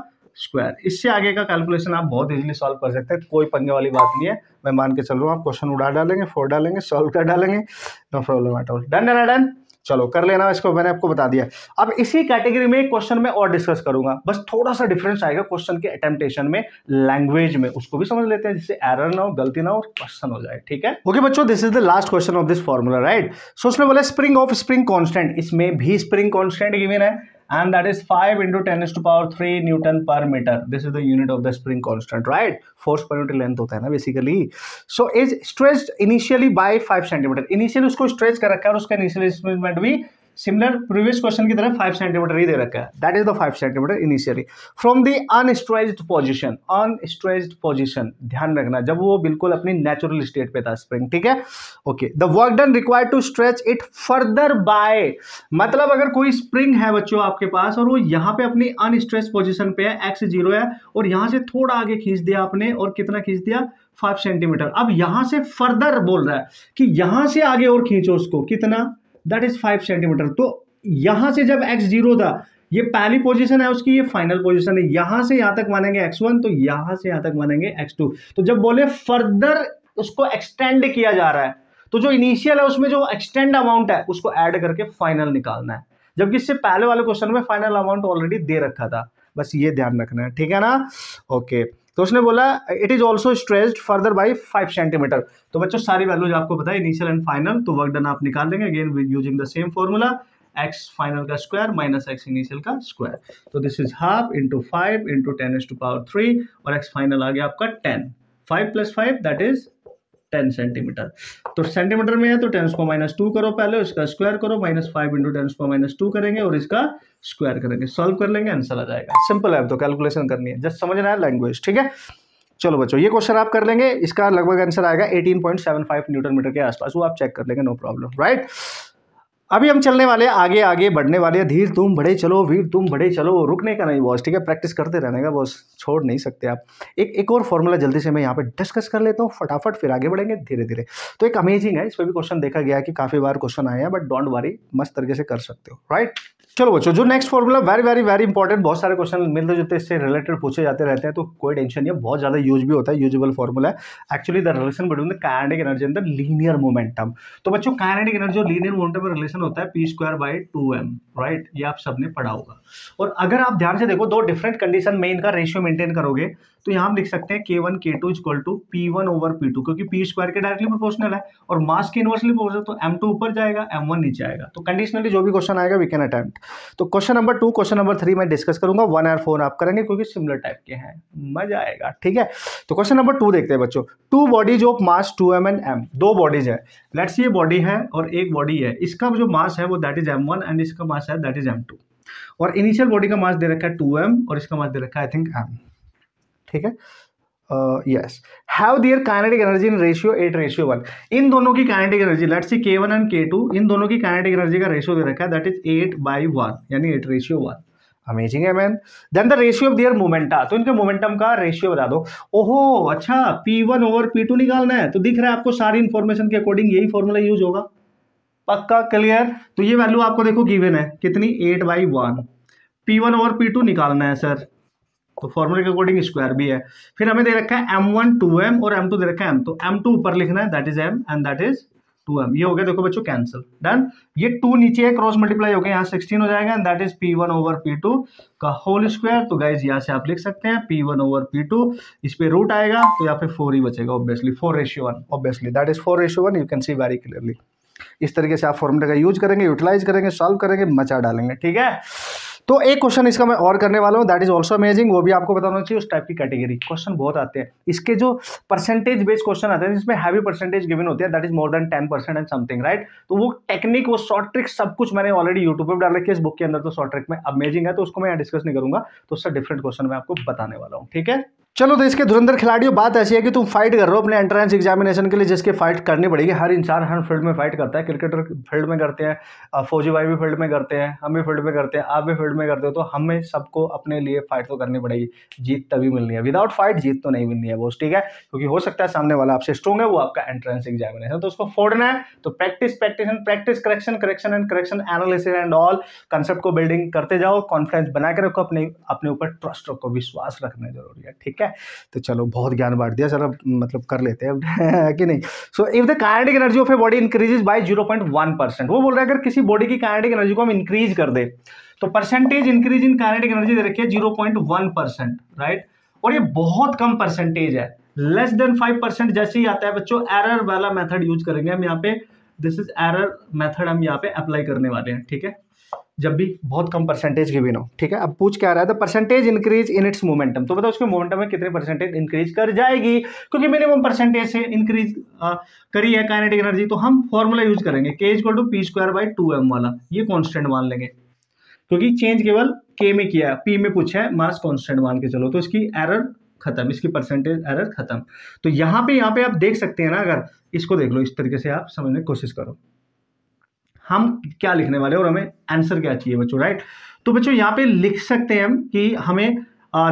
स्क्वायर इससे आगे का कैलकुलेशन आप बहुत इजीली सॉल्व कर सकते हैं कोई पंगे वाली बात नहीं है मैं मान के चल रहा हूँ आप क्वेश्चन उड़ा डालेंगे फोर डालेंगे सॉल्व कर डालेंगे no problem at all done done done चलो कर लेना इसको मैंने आपको बता दिया अब इसी कैटेगरी में एक क्वेश्चन में और डिस्कस करूंगा बस थोड़ा सा डिफरेंस आएगा क्वेश्चन के अटेम्प्टेशन में लैंग्वेज में उसको भी समझ लेते हैं जिससे एरर ना हो गलती ना हो क्वेश्चन हो जाए ठीक है ओके बच्चों this is the last question of this formula right so उसने बोला स्प्रिंग ऑफ स्प्रिंग कॉन्स्टेंट इसमें भी स्प्रिंग कॉन्स्टेंट गिवेन है and that is 5 into 10 is to power 3 newton per meter this is the unit of the spring constant right force per unit length hota hai na basically so is stretched initially by 5 cm initially usko stretch kar rakha hai aur uska initial displacement bhi similar previous question की तरह five centimetre ही दे रखा है that is the five centimetre initially from the unstressed position unstressed position ध्यान रखना जब वो बिल्कुल अपनी नेचुरल स्टेट पे था स्प्रिंग ठीक है okay the work done required to stretch it further by मतलब अगर कोई स्प्रिंग है बच्चों आपके पास और वो यहाँ पे अपनी अनस्ट्रेच पोजिशन पे है एक्स जीरो है और यहाँ से थोड़ा आगे खींच दिया आपने और कितना खींच दिया फाइव सेंटीमीटर अब यहां से फर्दर बोल रहा है कि यहां से आगे और खींचो उसको कितना दैट इज फाइव सेंटीमीटर तो यहां से जब एक्स जीरो था ये पहली पोजीशन है उसकी ये फाइनल पोजीशन है यहां से यहां तक मानेंगे एक्स वन तो यहां से यहां तक मानेंगे एक्स टू तो जब बोले फर्दर उसको एक्सटेंड किया जा रहा है तो जो इनिशियल है उसमें जो एक्सटेंड अमाउंट है उसको एड करके फाइनल निकालना है जबकि इससे पहले वाले क्वेश्चन में फाइनल अमाउंट ऑलरेडी दे रखा था बस ये ध्यान रखना है ठीक है ना ओके okay. तो उसने बोला it is also stressed further by five centimetre तो बच्चों सारी वैल्यूज आपको पता है इनिशियल एंड फाइनल तो वर्क डन आप निकाल देंगे again using the same formula x final का स्क्वायर माइनस एक्स इनिशियल का स्क्वायर तो this is half into five into ten is to power three और एक्स फाइनल आ गया आपका ten five plus five that is ten centimetre तो centimetre में है तो टेन स्क्वायर माइनस टू करो पहले इसका स्क्वायर करो minus five into ten square minus two करेंगे और इसका स्क्वायर करेंगे सॉल्व कर लेंगे आंसर आ जाएगा सिंपल है तो कैलकुलेशन करनी है जस्ट समझना है लैंग्वेज ठीक है चलो बच्चों ये क्वेश्चन आप कर लेंगे इसका लगभग आंसर आएगा 18.75 न्यूटन मीटर के आसपास वो आप चेक कर लेंगे नो प्रॉब्लम राइट अभी हम चलने वाले आगे आगे बढ़ने वाले धीर तुम बढ़े चलो वीर तुम बढ़े चलो रुकने का नहीं बॉस ठीक है प्रैक्टिस करते रहने का बॉस छोड़ नहीं सकते आप एक एक और फॉर्मूला जल्दी से मैं यहाँ पे डिस्कस कर लेता हूँ फटाफट फिर आगे बढ़ेंगे धीरे धीरे तो एक अमेजिंग है इस पर भी क्वेश्चन देखा गया कि काफ़ी बार क्वेश्चन आए हैं बट डोंट वरी मस्त तरीके से कर सकते हो राइट चलो बच्चों जो next formula very very very important बहुत सारे क्वेश्चन मिलते जुलते इससे रिलेटेड पूछे जाते रहते हैं तो कोई टेंशन नहीं है बहुत ज़्यादा यूज भी होता है यूजेबल फॉर्मूला है actually the relation between the kinetic energy and the linear momentum तो बच्चों काइनेटिक एनर्जी और लीनियर मोमेंटम का रिलेशन होता है p square by two m right ये आप सबने पढ़ा होगा और अगर आप ध्यान से देखो दो डिफरेंट कंडीशन में इनका रेशियो मेंटेन करोगे तो यहाँ हम लिख सकते हैं k one k two equal to p one over P two क्योंकि पी स्क्वायर के डायरेक्टली प्रोपोर्शनल है और मास के इनवर्सली प्रोपोर्शनल तो एम टू ऊपर जाएगा एम वन नीचे आएगा तो कंडीशनली जो भी क्वेश्चन आएगा वी कैन अटैम्प्ट तो question number two question number three मैं डिस्कस करूंगा वन और फोर आप करेंगे क्योंकि सिमिलर टाइप के हैं मजा आएगा ठीक है तो क्वेश्चन नंबर टू देखते हैं बच्चों two bodies of mass two m and m दो बॉडीज है लेट्स ये बॉडी है और एक बॉडी है इसका जो मास है वो that is M one and इसका मास है दैट इज एम टू और इनिशियल बॉडी का मास दे रखा है टू एम और इसका मास दे रखा है आई थिंक एम ठीक है yes have their kinetic energy in ratio eight ratio one इन दोनों की kinetic energy let see k one and k two इन दोनों की काइनेटिक एनर्जी का रेशियो दे रखा है that is eight by one यानी एट रेशियो वन अमेजिंग है man then the ratio of their momenta तो इनके मोमेंटम का रेशियो बता दो ओहो अच्छा p one over P two निकालना है तो दिख रहा है आपको सारी इन्फॉर्मेशन के अकॉर्डिंग यही फॉर्मूला यूज होगा पक्का क्लियर तो ये वैल्यू आपको देखो गिवन है कितनी eight by one p one over P two निकालना है सर तो फॉर्मूले के अकॉर्डिंग स्क्वायर भी है फिर हमें दे रखा है एम वन टू एम और एम टू दे रखा है एम तो एम टू ऊपर लिखना है that is m and that is two m ये हो गया देखो बच्चों कैंसिल डन ये टू नीचे है क्रॉस मल्टीप्लाई हो गया यहाँ सिक्सटीन हो जाएगा and that is P one over P two का होल स्क्वायर तो गाइज यहाँ से आप लिख सकते हैं P one over P two इस पर रूट आएगा तो यहाँ पे फोर ही बचेगा obviously four ratio one obviously that is four ratio one you can see very clearly इस तरीके से आप फॉर्मूले का यूज करेंगे यूटिलाइज करेंगे सॉल्व करेंगे मचा डालेंगे ठीक है तो एक क्वेश्चन इसका मैं और करने वाला हूँ दैट इज ऑल्सो अमेजिंग वो भी आपको बताना चाहिए उस टाइप की कैटेगरी क्वेश्चन बहुत आते हैं इसके जो परसेंटेज बेस्ड क्वेश्चन आते हैं जिसमें हैवी परसेंटेज गिवन होते हैं that is more than ten percent and something right तो वो टेक्निक वो शॉर्ट ट्रिक सब कुछ मैंने ऑलरेडी यूट्यूब पर डाल रखी है इस बुक के अंदर तो शॉर्ट ट्रिक में अमेजिंग है तो उसको मैं डिस्कस नहीं करूंगा तो उससे डिफरेंट क्वेश्चन मैं आपको बताने वाला हूँ ठीक है चलो तो इसके धुरंधर खिलाड़ियों बात ऐसी है कि तुम फाइट कर रहे हो अपने एंट्रेंस एग्जामिनेशन के लिए जिसके फाइट करनी पड़ेगी हर इंसान हर फील्ड में फाइट करता है क्रिकेटर फील्ड में करते हैं फौजी भाई भी फील्ड में करते हैं हम भी फील्ड में करते हैं आप भी फील्ड में करते हो तो हमें सबको अपने लिए फाइट तो करनी पड़ेगी जीत तभी मिलनी है विदाउट फाइट जीत तो नहीं मिलनी है वो ठीक है क्योंकि हो सकता है सामने वाला आपसे स्ट्रॉन्ग है वो आपका एंट्रेंस एग्जामिनेशन तो उसको फोड़ना है तो practice practice and practice correction correction and correction analysis and all concept को बिल्डिंग करते जाओ कॉन्फिडेंस बना के रखो अपने अपने ऊपर ट्रस्ट रखो विश्वास रखना जरूरी है ठीक है है तो चलो बहुत ज्ञान बांट दिया चलो मतलब कर लेते हैं [laughs] कि नहीं so if the kinetic energy of a body increases by zero point one percent वो बोल रहा है अगर किसी बॉडी की कायनेटिक एनर्जी को हम इंक्रीज कर तो दे तो percentage increase in kinetic energy दे रखिए zero point one percent right और ये बहुत कम परसेंटेज है लेस देन फाइव परसेंट जैसे ही आता है बच्चों एरर वाला मेथड यूज करेंगे हम यहाँ पे दिस इज एरर मेथड हम यहाँ पे अप्लाई करने वाले हैं ठीक है जब भी बहुत कम परसेंटेज गिविन हो ठीक है अब पूछ क्या रहा है the percentage increase in its momentum तो बताओ उसके मोमेंटम में कितने परसेंटेज इंक्रीज कर जाएगी क्योंकि मिनिमम परसेंटेज से इंक्रीज करी है काइनेटिक एनर्जी तो हम फॉर्मूला यूज करेंगे K is two P square by two M वाला ये कॉन्स्टेंट मान लेंगे क्योंकि चेंज केवल के में किया है पी में पूछा है मास कॉन्स्टेंट मान के चलो तो इसकी एरर खत्म इसकी परसेंटेज एरर खत्म तो यहाँ पे यहाँ पे आप देख सकते हैं ना अगर इसको देख लो इस तरीके से आप समझने की कोशिश करो हम क्या लिखने वाले और हमें आंसर क्या चाहिए बच्चों राइट तो बच्चों यहाँ पे लिख सकते हैं हम कि हमें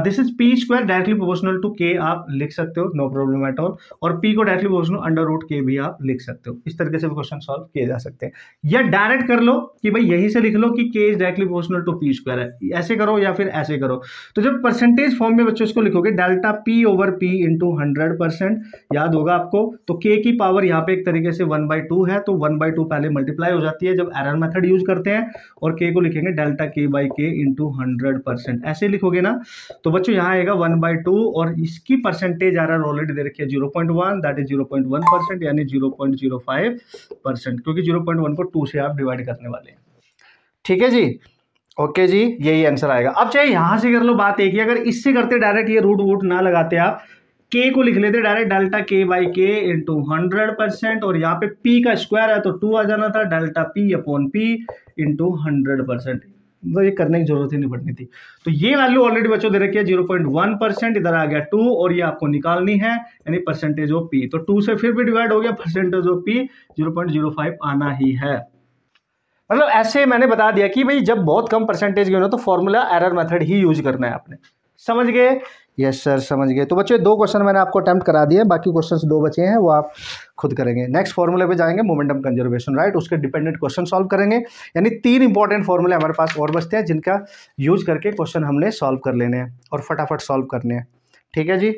this is P square directly proportional to K आप लिख सकते हो नो प्रॉब्लम एट ऑल और पी को directly proportional under root K भी आप लिख सकते हो इस तरीके से भी क्वेश्चन सॉल्व किए जा सकते हैं या डायरेक्ट कर लो कि भाई यही से लिख लो कि K is directly proportional to P square है ऐसे करो या फिर ऐसे करो तो जब परसेंटेज फॉर्म में बच्चों इसको लिखोगे delta P over P into hundred percent याद होगा आपको तो के की पावर यहाँ पे एक तरीके से वन बाई टू है तो वन बाई टू पहले मल्टीप्लाई हो जाती है जब एरर मेथड यूज करते हैं और के को लिखेंगे delta K by K into hundred percent ऐसे लिखोगे ना तो बच्चों यहाँ आएगा वन बाई टू और इसकी परसेंटेज आ रहा है ऑलरेडी दे रखी है zero point one that is zero point one percent यानी zero point zero five percent क्योंकि जीरो पॉइंट वन को टू से आप डिवाइड करने वाले हैं ठीक है जी ओके जी यही आंसर आएगा अब चाहे यहाँ से कर लो बात एक ही अगर इससे करते डायरेक्ट ये रूट वूट ना लगाते आप के को लिख लेते direct delta K by K into hundred percent और यहाँ पे पी का स्क्वायर है तो टू आ जाना था delta P upon P into hundred percent मतलब ये करने की जरूरत ही नहीं पड़नी थी तो ये वैल्यू ऑलरेडी बच्चों दे रखी है जीरो पॉइंट वन परसेंट इधर आ गया टू और ये आपको निकालनी है यानी परसेंटेज ऑफ पी तो टू से फिर भी डिवाइड हो गया percentage of P zero point zero five आना ही है मतलब ऐसे मैंने बता दिया कि भाई जब बहुत कम परसेंटेज गए ना तो फॉर्मूला एरर मेथड ही यूज करना है आपने समझ गए यस सर समझ गए तो बच्चे दो क्वेश्चन मैंने आपको अटैम्प्ट करा दिए बाकी क्वेश्चंस दो बचे हैं वो आप खुद करेंगे नेक्स्ट फॉर्मूले पे जाएंगे मोमेंटम कंजर्वेशन राइट उसके डिपेंडेंट क्वेश्चन सॉल्व करेंगे यानी तीन इंपॉर्टेंट फॉर्मूले हमारे पास और बचते हैं जिनका यूज करके क्वेश्चन हमने सॉल्व कर लेने हैं और फटाफट सॉल्व करने हैं ठीक है जी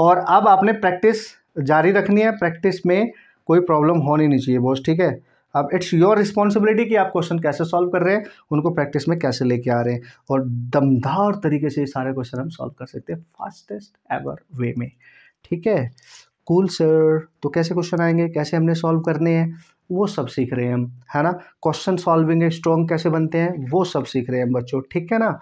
और अब आपने प्रैक्टिस जारी रखनी है प्रैक्टिस में कोई प्रॉब्लम होनी नहीं चाहिए बॉस ठीक है अब इट्स योर रिस्पॉन्सिबिलिटी कि आप क्वेश्चन कैसे सॉल्व कर रहे हैं उनको प्रैक्टिस में कैसे लेके आ रहे हैं और दमदार तरीके से ये सारे क्वेश्चन हम सॉल्व कर सकते हैं फास्टेस्ट एवर वे में ठीक है कूल सर तो कैसे क्वेश्चन आएंगे कैसे हमने सॉल्व करने हैं वो सब सीख रहे हैं हम है ना क्वेश्चन सॉल्विंग स्ट्रॉन्ग कैसे बनते हैं वो सब सीख रहे हैं बच्चों ठीक है ना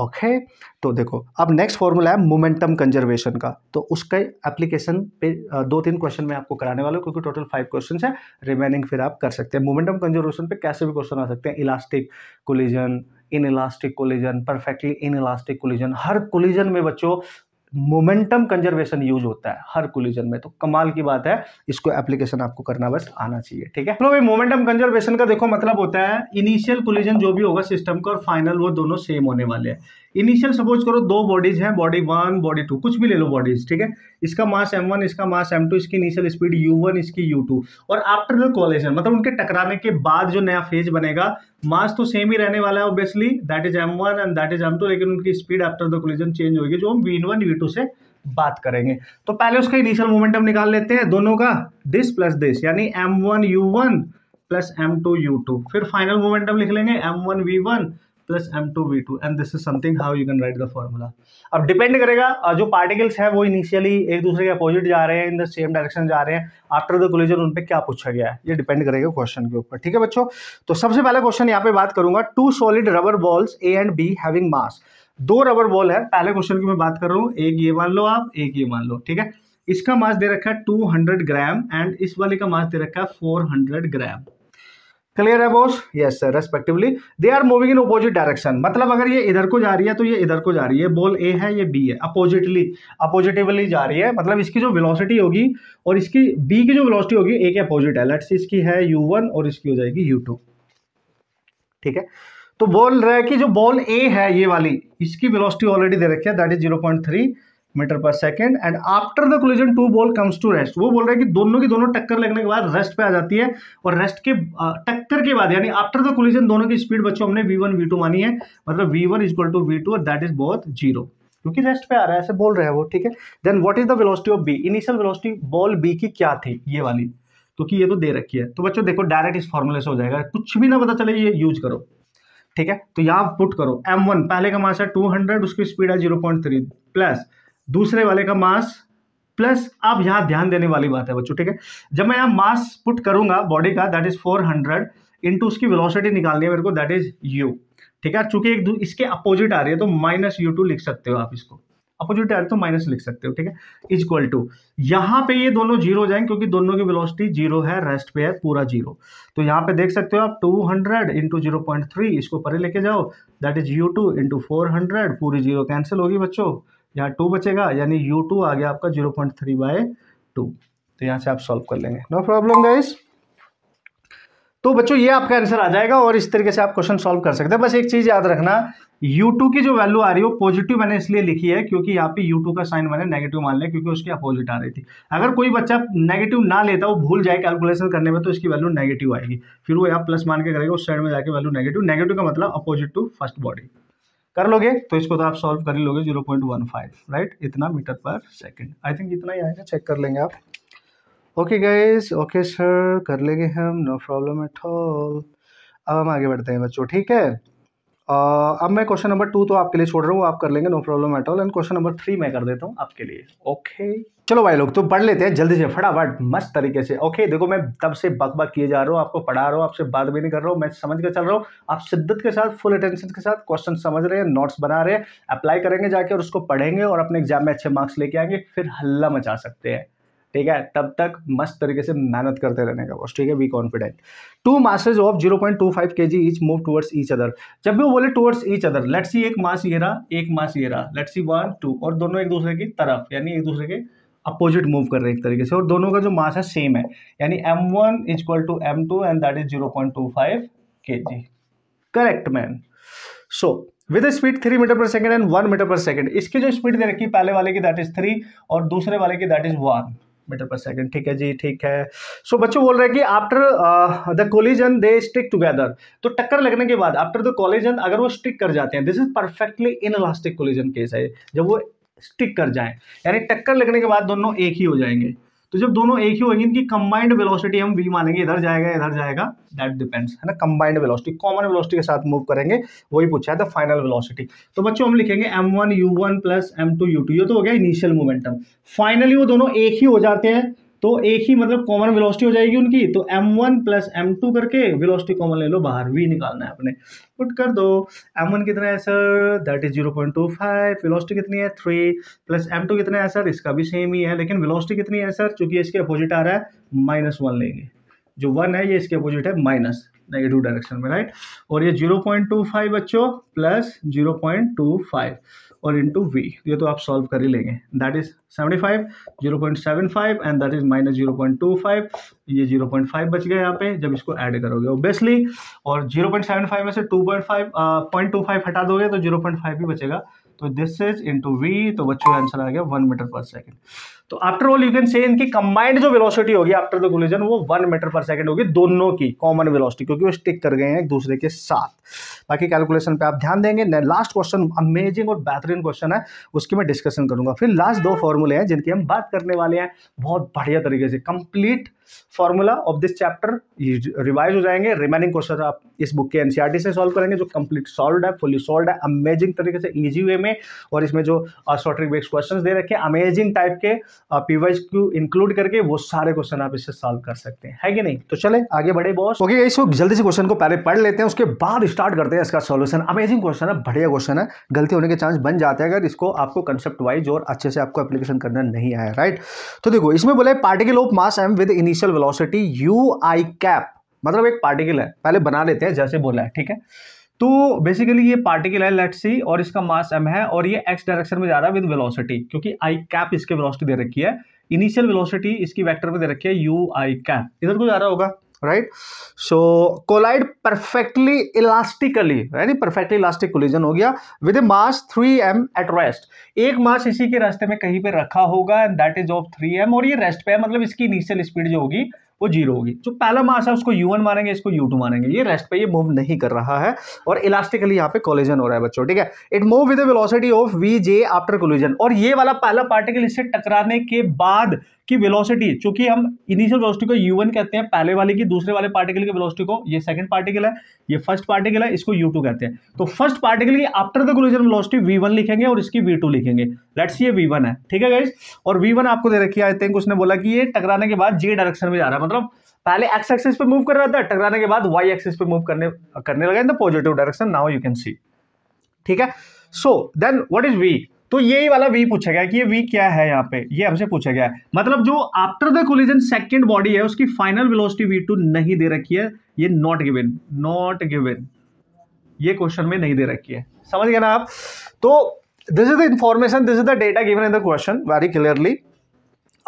ओके तो देखो अब नेक्स्ट फॉर्मूला है मोमेंटम कंजर्वेशन का तो उसके एप्लीकेशन पे दो तीन क्वेश्चन मैं आपको कराने वाला हूँ क्योंकि टोटल फाइव क्वेश्चन है रिमेनिंग फिर आप कर सकते हैं मोमेंटम कंजर्वेशन पे कैसे भी क्वेश्चन आ सकते हैं elastic collision inelastic collision perfectly inelastic collision हर कोलिजन में बच्चों मोमेंटम कंजर्वेशन यूज होता है हर कोलिजन में तो कमाल की बात है इसको एप्लीकेशन आपको करना बस आना चाहिए ठीक है तो भाई मोमेंटम कंजर्वेशन का देखो मतलब होता है इनिशियल कोलिजन जो भी होगा सिस्टम का और फाइनल वो दोनों सेम होने वाले हैं इनिशियल सपोज करो दो बॉडीज हैं बॉडी वन बॉडी टू कुछ भी ले लो बॉडीज ठीक है इसका मास एम वन इसका मास एम टू इसकी इनिशियल स्पीड यू वन इसकी यू टू और आफ्टर द कॉलेजन मतलब उनके टकराने के बाद जो नया फेज बनेगा मास तो सेम ही रहने वाला है obviously that is M one and that is M two लेकिन उनकी speed after the collision change होगी जो हम वी वन वी टू से बात करेंगे तो पहले उसका इनिशियल मोमेंटम निकाल लेते हैं दोनों का दिस प्लस दिस यानी M one U one plus M two U two फिर फाइनल मोमेंटम लिख लेंगे M one V one plus M two we two and this is something how you can write the formula अब depend करेगा जो particles है वो initially एक दूसरे के अपोजिट जा रहे हैं इन द सेम डायरेक्शन जा रहे हैं आफ्टर द कोलिजन उन पर क्या पूछा गया है ये डिपेंड करेगा क्वेश्चन के ऊपर ठीक है बच्चों तो सबसे पहला क्वेश्चन यहाँ पे बात करूंगा two solid rubber balls A and B having mass दो रबर बॉल है पहले क्वेश्चन की मैं बात कर रहा हूँ एक ये मान लो आप एक ये मान लो ठीक है इसका मास दे रखा है 200 ग्राम एंड इस वाले का मास दे रखा है 400 ग्राम क्लियर है boss yes respectively they are moving in opposite direction मतलब अगर ये इधर को जा रही है तो ये इधर को जा रही है बॉल ए है ये बी है अपोजिटली अपोजिटिवली जा रही है मतलब इसकी जो वेलोसिटी होगी और इसकी बी की जो वेलोसिटी होगी ए के अपोजिट है लेट्स इसकी है यू वन और इसकी हो जाएगी यू टू ठीक है तो बोल रहा है कि जो बॉल ए है ये वाली इसकी वेलोसिटी ऑलरेडी दे रखी है that is zero point three meter पर second and after the collision two ball comes to rest वो बोल रहा है कि दोनों की दोनों टक्कर लगने के बाद रेस्ट पे आ जाती है और रेस्ट के टक्कर के बाद यानी आफ्टर द कोलिजन दोनों की स्पीड बच्चों हमने वी वन वी टू मानी है मतलब V one equal to we two और दैट इज बोथ जीरो क्योंकि रेस्ट पे आ रहा है ऐसे बोल रहे हैं वो ठीक है then what is the velocity of B initial velocity ball B की क्या थी ये वाली क्योंकि तो ये तो दे रखी है तो बच्चों देखो डायरेक्ट इस फॉर्मूले से हो जाएगा कुछ भी ना पता चले ये यूज करो ठीक है तो यहां पुट करो M1 पहले का मास है 200 उसकी स्पीड है 0.3 प्लस दूसरे वाले का मास प्लस अब यहाँ ध्यान देने वाली बात है बच्चों ठीक है जब मैं यहाँ मास पुट करूंगा बॉडी का दैट इज 400 हंड्रेड इंटू उसकी वेलोसिटी निकालनी है मेरे को दैट इज यू ठीक है चूंकि एक इसके अपोजिट आ रही है तो माइनस यू टू लिख सकते हो आप इसको अपोजिट आ रही तो माइनस लिख सकते हो ठीक है इज इक्वल टू यहाँ पे ये दोनों जीरो हो जाएंगे क्योंकि दोनों की वेलोसिटी जीरो है रेस्ट पे है पूरा जीरो तो यहाँ पे देख सकते हो आप two hundred into zero point three इसको परे लेके जाओ that is U two into four hundred पूरी जीरो कैंसिल होगी बच्चों यहाँ टू बचेगा यानी यू टू आ गया आपका zero point three by two तो यहाँ से आप सॉल्व कर लेंगे नो प्रॉब्लम गाइस तो बच्चों ये आपका आंसर आ जाएगा और इस तरीके से आप क्वेश्चन सॉल्व कर सकते हैं बस एक चीज़ याद रखना U2 की जो वैल्यू आ रही है वो पॉजिटिव मैंने इसलिए लिखी है क्योंकि यहाँ पे U2 का साइन मैंने नेगेटिव मान लिया क्योंकि उसकी अपोजिट आ रही थी अगर कोई बच्चा नेगेटिव ना लेता वो भूल जाए कैलकुलेशन करने में तो इसकी वैल्यू नेगेटिव आएगी फिर वो यहाँ प्लस मान के करेगा उस साइड में जाकर वैल्यू नेगेटिव नेगेटिव का मतलब अपोजिट टू फर्स्ट बॉडी कर लोगे तो इसको तो आप सॉल्व कर ही लोगे zero point one five right इतना मीटर पर सेकेंड आई थिंक इतना ही आएगा चेक कर लेंगे आप ओके गाइज ओके सर कर लेंगे हम नो प्रॉब्लम एट ऑल अब हम आगे बढ़ते हैं बच्चों ठीक है uh, अब मैं क्वेश्चन नंबर टू तो आपके लिए छोड़ रहा हूँ आप कर लेंगे no problem at all and question number three मैं कर देता हूँ आपके लिए ओके okay. चलो भाई लोग तो पढ़ लेते हैं जल्दी से फटाफट मस्त तरीके से ओके देखो मैं तब से बक बक किए जा रहा हूँ आपको पढ़ा रहा हूँ आपसे बात भी नहीं कर रहा हूँ मैं समझ कर चल रहा हूँ आप शिद्दत के साथ फुल अटेंशन के साथ क्वेश्चन समझ रहे हैं नोट्स बना रहे हैं अप्लाई करेंगे जाके और उसको पढ़ेंगे और अपने एग्जाम में अच्छे मार्क्स लेके आएंगे फिर हल्ला मचा सकते हैं ठीक है तब तक मस्त तरीके से मेहनत करते रहने का बॉस ठीक है be confident two masses of zero point two five के G each move towards each other जब भी वो बोले towards each other let's see एक मास ये रहा एक मास ये रहा लेट्स सी वन टू और दोनों एक दूसरे की तरफ यानी एक दूसरे के अपोजिट मूव कर रहे हैं एक तरीके से और दोनों का जो मास है सेम है यानी M one is equal to M two and that is zero point two five के G correct man so with speed three meter पर सेकेंड एंड वन मीटर पर सेकेंड इसकी जो स्पीड दे रखी पहले वाले की दैट इज थ्री और दूसरे वाले की दैट इज वन मीटर पर सेकेंड ठीक है जी ठीक है सो so, बच्चों बोल रहे हैं कि after the collision they stick together तो टक्कर लगने के बाद आफ्टर द कोलिजन अगर वो स्टिक कर जाते हैं this is perfectly inelastic collision case है जब वो स्टिक कर जाए यानी टक्कर लगने के बाद दोनों एक ही हो जाएंगे तो जब दोनों एक ही होंगे इनकी कंबाइंड वेलोसिटी हम वी मानेंगे इधर जाएगा इधर जाएगा दैट डिपेंड्स है ना कंबाइंड वेलोसिटी कॉमन वेलोसिटी के साथ मूव करेंगे वही पूछा है द फाइनल वेलोसिटी तो बच्चों हम लिखेंगे M one U one plus M two U two ये तो हो गया इनिशियल मोमेंटम फाइनली वो दोनों एक ही हो जाते हैं तो एक ही मतलब कॉमन वेलोसिटी हो जाएगी उनकी तो M one plus M two करके वेलोसिटी कॉमन ले लो बाहर वी निकालना है अपने पुट कर दो एम वन कितना है sir that is zero point two five velocity कितनी है थ्री प्लस एम टू कितना है सर इसका भी सेम ही है लेकिन वेलोसिटी कितनी है सर चूंकि इसके अपोजिट आ रहा है माइनस वन लेंगे जो वन है ये इसके अपोजिट है माइनस नेगेटिव डायरेक्शन में राइट और ये जीरो पॉइंट टू फाइव बच्चों plus zero point two five और इंटू वी ये तो आप सॉल्व कर ही लेंगे that is 75 0.75 and that is minus zero point two five ये जीरो पॉइंट फाइव बच गया यहाँ पे जब इसको ऐड करोगे ओबियसली और जीरो पॉइंट सेवन फाइव में से two point five point two five हटा दोगे तो जीरो पॉइंट फाइव ही बचेगा तो दिस इज इंटू वी तो बच्चों का आंसर आ गया वन मीटर पर सेकेंड तो after all you can say इनकी कंबाइंड जो वेलोसिटी होगी आफ्टर द कोलिजन वो वन मीटर पर सेकंड होगी दोनों की कॉमन वेलोसिटी क्योंकि वो स्टिक कर गए हैं एक दूसरे के साथ बाकी कैलकुलेशन पे आप ध्यान देंगे लास्ट क्वेश्चन अमेजिंग और बेहतरीन क्वेश्चन है उसकी मैं डिस्कशन करूंगा फिर लास्ट दो फॉर्मूले हैं जिनकी हम बात करने वाले हैं बहुत बढ़िया तरीके से complete formula of this chapter revise हो जाएंगे रिमेनिंग क्वेश्चन आप इस बुक के एनसीआरटी e से सॉल्व करेंगे जो कंप्लीट सॉल्व है फुली सॉल्व है अमेजिंग तरीके से इजी वे में और इसमें जो शॉर्टिक बेस्ट क्वेश्चन दे रखे अमेजिंग टाइप के पीवाइज uh, को इंक्लूड करके वो सारे क्वेश्चन आप इससे सॉल्व कर सकते हैं है कि नहीं तो चले आगे बढ़े बॉस ओके इस जल्दी से क्वेश्चन को पहले पढ़ लेते हैं उसके बाद स्टार्ट करते हैं इसका सोल्यूशन अमेजिंग क्वेश्चन है बढ़िया क्वेश्चन है गलती होने के चांस बन जाते हैं अगर इसको आपको कंसेप्ट वाइज और अच्छे से आपको एप्लीकेशन करना नहीं आया राइट तो देखो इसमें बोला particle of mass M with initial initial velocity U I cap मतलब एक पार्टिकल है पहले बना लेते हैं जैसे बोला है ठीक है तो बेसिकली ये पार्टिकल है लेट सी और इसका मास एम है और ये एक्स डायरेक्शन में जा रहा है विद वेलोसिटी क्योंकि आई कैप इसके वेलोसिटी दे रखी है इनिशियल वेलोसिटी इसकी वेक्टर में दे रखी है यू आई कैप इधर को जा रहा होगा right so collide perfectly elastically यानी परफेक्टली इलास्टिक कोलिजन हो गया a mass three M at rest एक मास इसी के रास्ते में कहीं पे रखा होगा that is of three M और ये रेस्ट पे है मतलब इसकी इनिशियल स्पीड जो होगी वो जीरो होगी जो पहला मास है उसको वन मानेंगे इसको टू मानेंगे ये रेस्ट पे ये मूव नहीं कर रहा है और इलास्टिकली यहाँ पे कोलिजन हो रहा है बच्चों ठीक है it move with velocity of J after collision और ये वाला पहला पार्टिकल इससे टकराने के बाद कि वेलोसिटी चूंकि हम इनिशियल वेलोसिटी को यू कहते हैं पहले वाले की दूसरे वाले पार्टिकल की वेलोसिटी को ये सेकंड पार्टिकल है ये फर्स्ट पार्टिकल है इसको यू कहते हैं तो फर्स्ट पार्टिकल की after the collision velocity V लिखेंगे और इसकी वी लिखेंगे लेट्स ये वी है ठीक है गाइज और वी आपको दे रखी आई थिंक उसने बोला कि ये टकराने के बाद जे डायरेक्शन में जा रहा है मतलब पहले एक्स एक्सिस पे मूव कर रहा था टकराने के बाद वाई एक्सिस पे मूव करने करने लगा in the positive direction now you can see ठीक है so then what is V तो यही वाला वी पूछा गया कि ये वी क्या है यहाँ पे ये हमसे पूछा गया है मतलब जो after the collision second body है उसकी फाइनल वेलोसिटी वी टू नहीं दे रखी है ये नॉट गिवेन नॉट गिवेन ये क्वेश्चन में नहीं दे रखी है समझ गए ना आप तो this is the information this is the data given in the question very clearly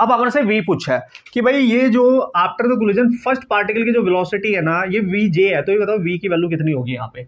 अब अगर से वी पूछा है कि भाई ये जो after the collision first particle की जो वेलोसिटी है ना ये वी जे है तो ये बताओ वी की वैल्यू कितनी होगी यहाँ पे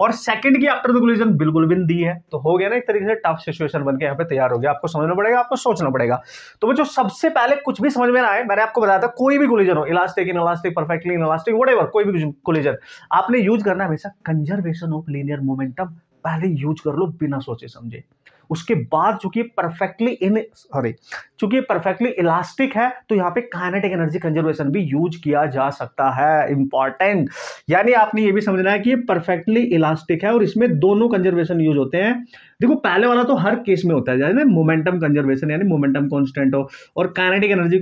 और सेकंड की आफ्टर द कोलिजन बिल्कुल भी दी है तो हो गया ना एक तरीके से टफ सिचुएशन बनकर यहाँ पे तैयार हो गया आपको समझना पड़ेगा आपको सोचना पड़ेगा तो बच्चों सबसे पहले कुछ भी समझ में ना आए मैंने आपको बताया था कोई भी कोलिजन हो elastic inelastic perfectly inelastic what कोई भी कोलिजन आपने यूज करना हमेशा कंजर्वेशन ऑफ लीनियर मोमेंटम पहले यूज कर लो बिना सोचे समझे उसके बाद चूंकि परफेक्टली इन सॉरी चूंकि परफेक्टली इलास्टिक है तो यहाँ पे काइनेटिक एनर्जी कंजर्वेशन भी यूज किया जा सकता है इंपॉर्टेंट यानी आपने ये भी समझना है कि ये परफेक्टली इलास्टिक है और इसमें दोनों कंजर्वेशन यूज होते हैं देखो पहले वाला तो हर केस में होता है जैसे मोमेंटम कंजर्वेशन यानी मोमेंटम कॉन्स्टेंट हो और काइनेटिक एनर्जी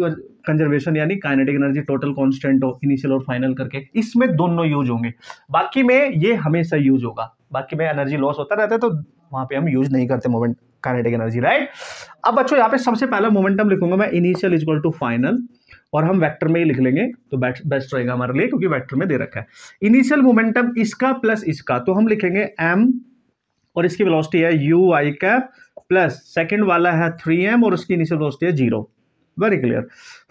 कंजर्वेशन यानी काइनेटिक एनर्जी टोटल कॉन्स्टेंट हो इनिशियल और फाइनल करके इसमें दोनों यूज होंगे बाकी में ये हमेशा यूज होगा बाकी में एनर्जी लॉस होता रहता है तो वहां पे हम यूज नहीं करते मोमेंट काइनेटिक एनर्जी राइट अब बच्चों यहाँ पे सबसे पहला मोमेंटम लिखूंगा मैं इनिशियल इजक्वल टू फाइनल और हम वेक्टर में ही लिख लेंगे तो बेस्ट रहेगा हमारे लिए क्योंकि वेक्टर में दे रखा है इनिशियल मोमेंटम इसका प्लस इसका तो हम लिखेंगे एम और इसकी वेलोसिटी है यू आई कैप प्लस सेकेंड वाला है थ्री एम और उसकी इनिशियल वेलोसिटी है जीरो वेरी क्लियर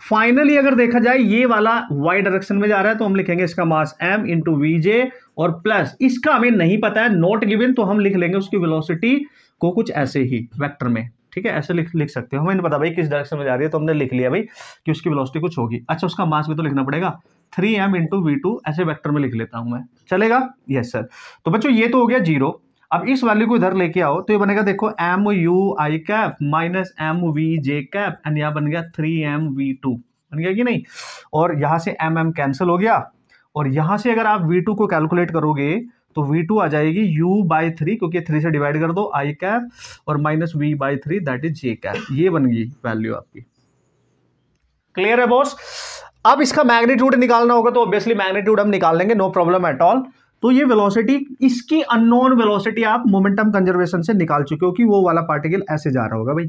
फाइनली अगर देखा जाए ये वाला वाई डायरेक्शन में जा रहा है तो हम लिखेंगे इसका mass m into v j और प्लस इसका हमें नहीं पता है नॉट गिवन तो हम लिख लेंगे उसकी वेलोसिटी को कुछ ऐसे ही वेक्टर में ठीक है ऐसे लिख लिख सकते हो हमें नहीं पता भाई किस डायरेक्शन में जा रही है तो हमने लिख लिया भाई कि उसकी वेलोसिटी कुछ होगी अच्छा उसका मास भी तो लिखना पड़ेगा three m into v two ऐसे वैक्टर में लिख लेता हूँ मैं चलेगा यस सर तो बच्चों ये तो हो गया जीरो अब इस वैल्यू को इधर लेके आओ तो ये बनेगा देखो m u I cap minus m v j cap and यहाँ बन गया थ्री एम वी टू बन गया कि नहीं और यहाँ से एम एम कैंसिल हो गया और यहां से अगर आप वी टू को कैलकुलेट करोगे तो वी टू आ जाएगी u बाई थ्री क्योंकि थ्री से डिवाइड कर दो I कैप और minus v by three that is J cap ये बन गई वैल्यू आपकी क्लियर है बॉस अब इसका मैग्नीट्यूड निकालना होगा तो ऑब्वियसली मैग्नीट्यूड हम निकाल लेंगे नो प्रॉब्लम एट ऑल तो ये वेलोसिटी इसकी अननोन वेलोसिटी आप मोमेंटम कंजर्वेशन से निकाल चुके हो कि वो वाला पार्टिकल ऐसे जा रहा होगा भाई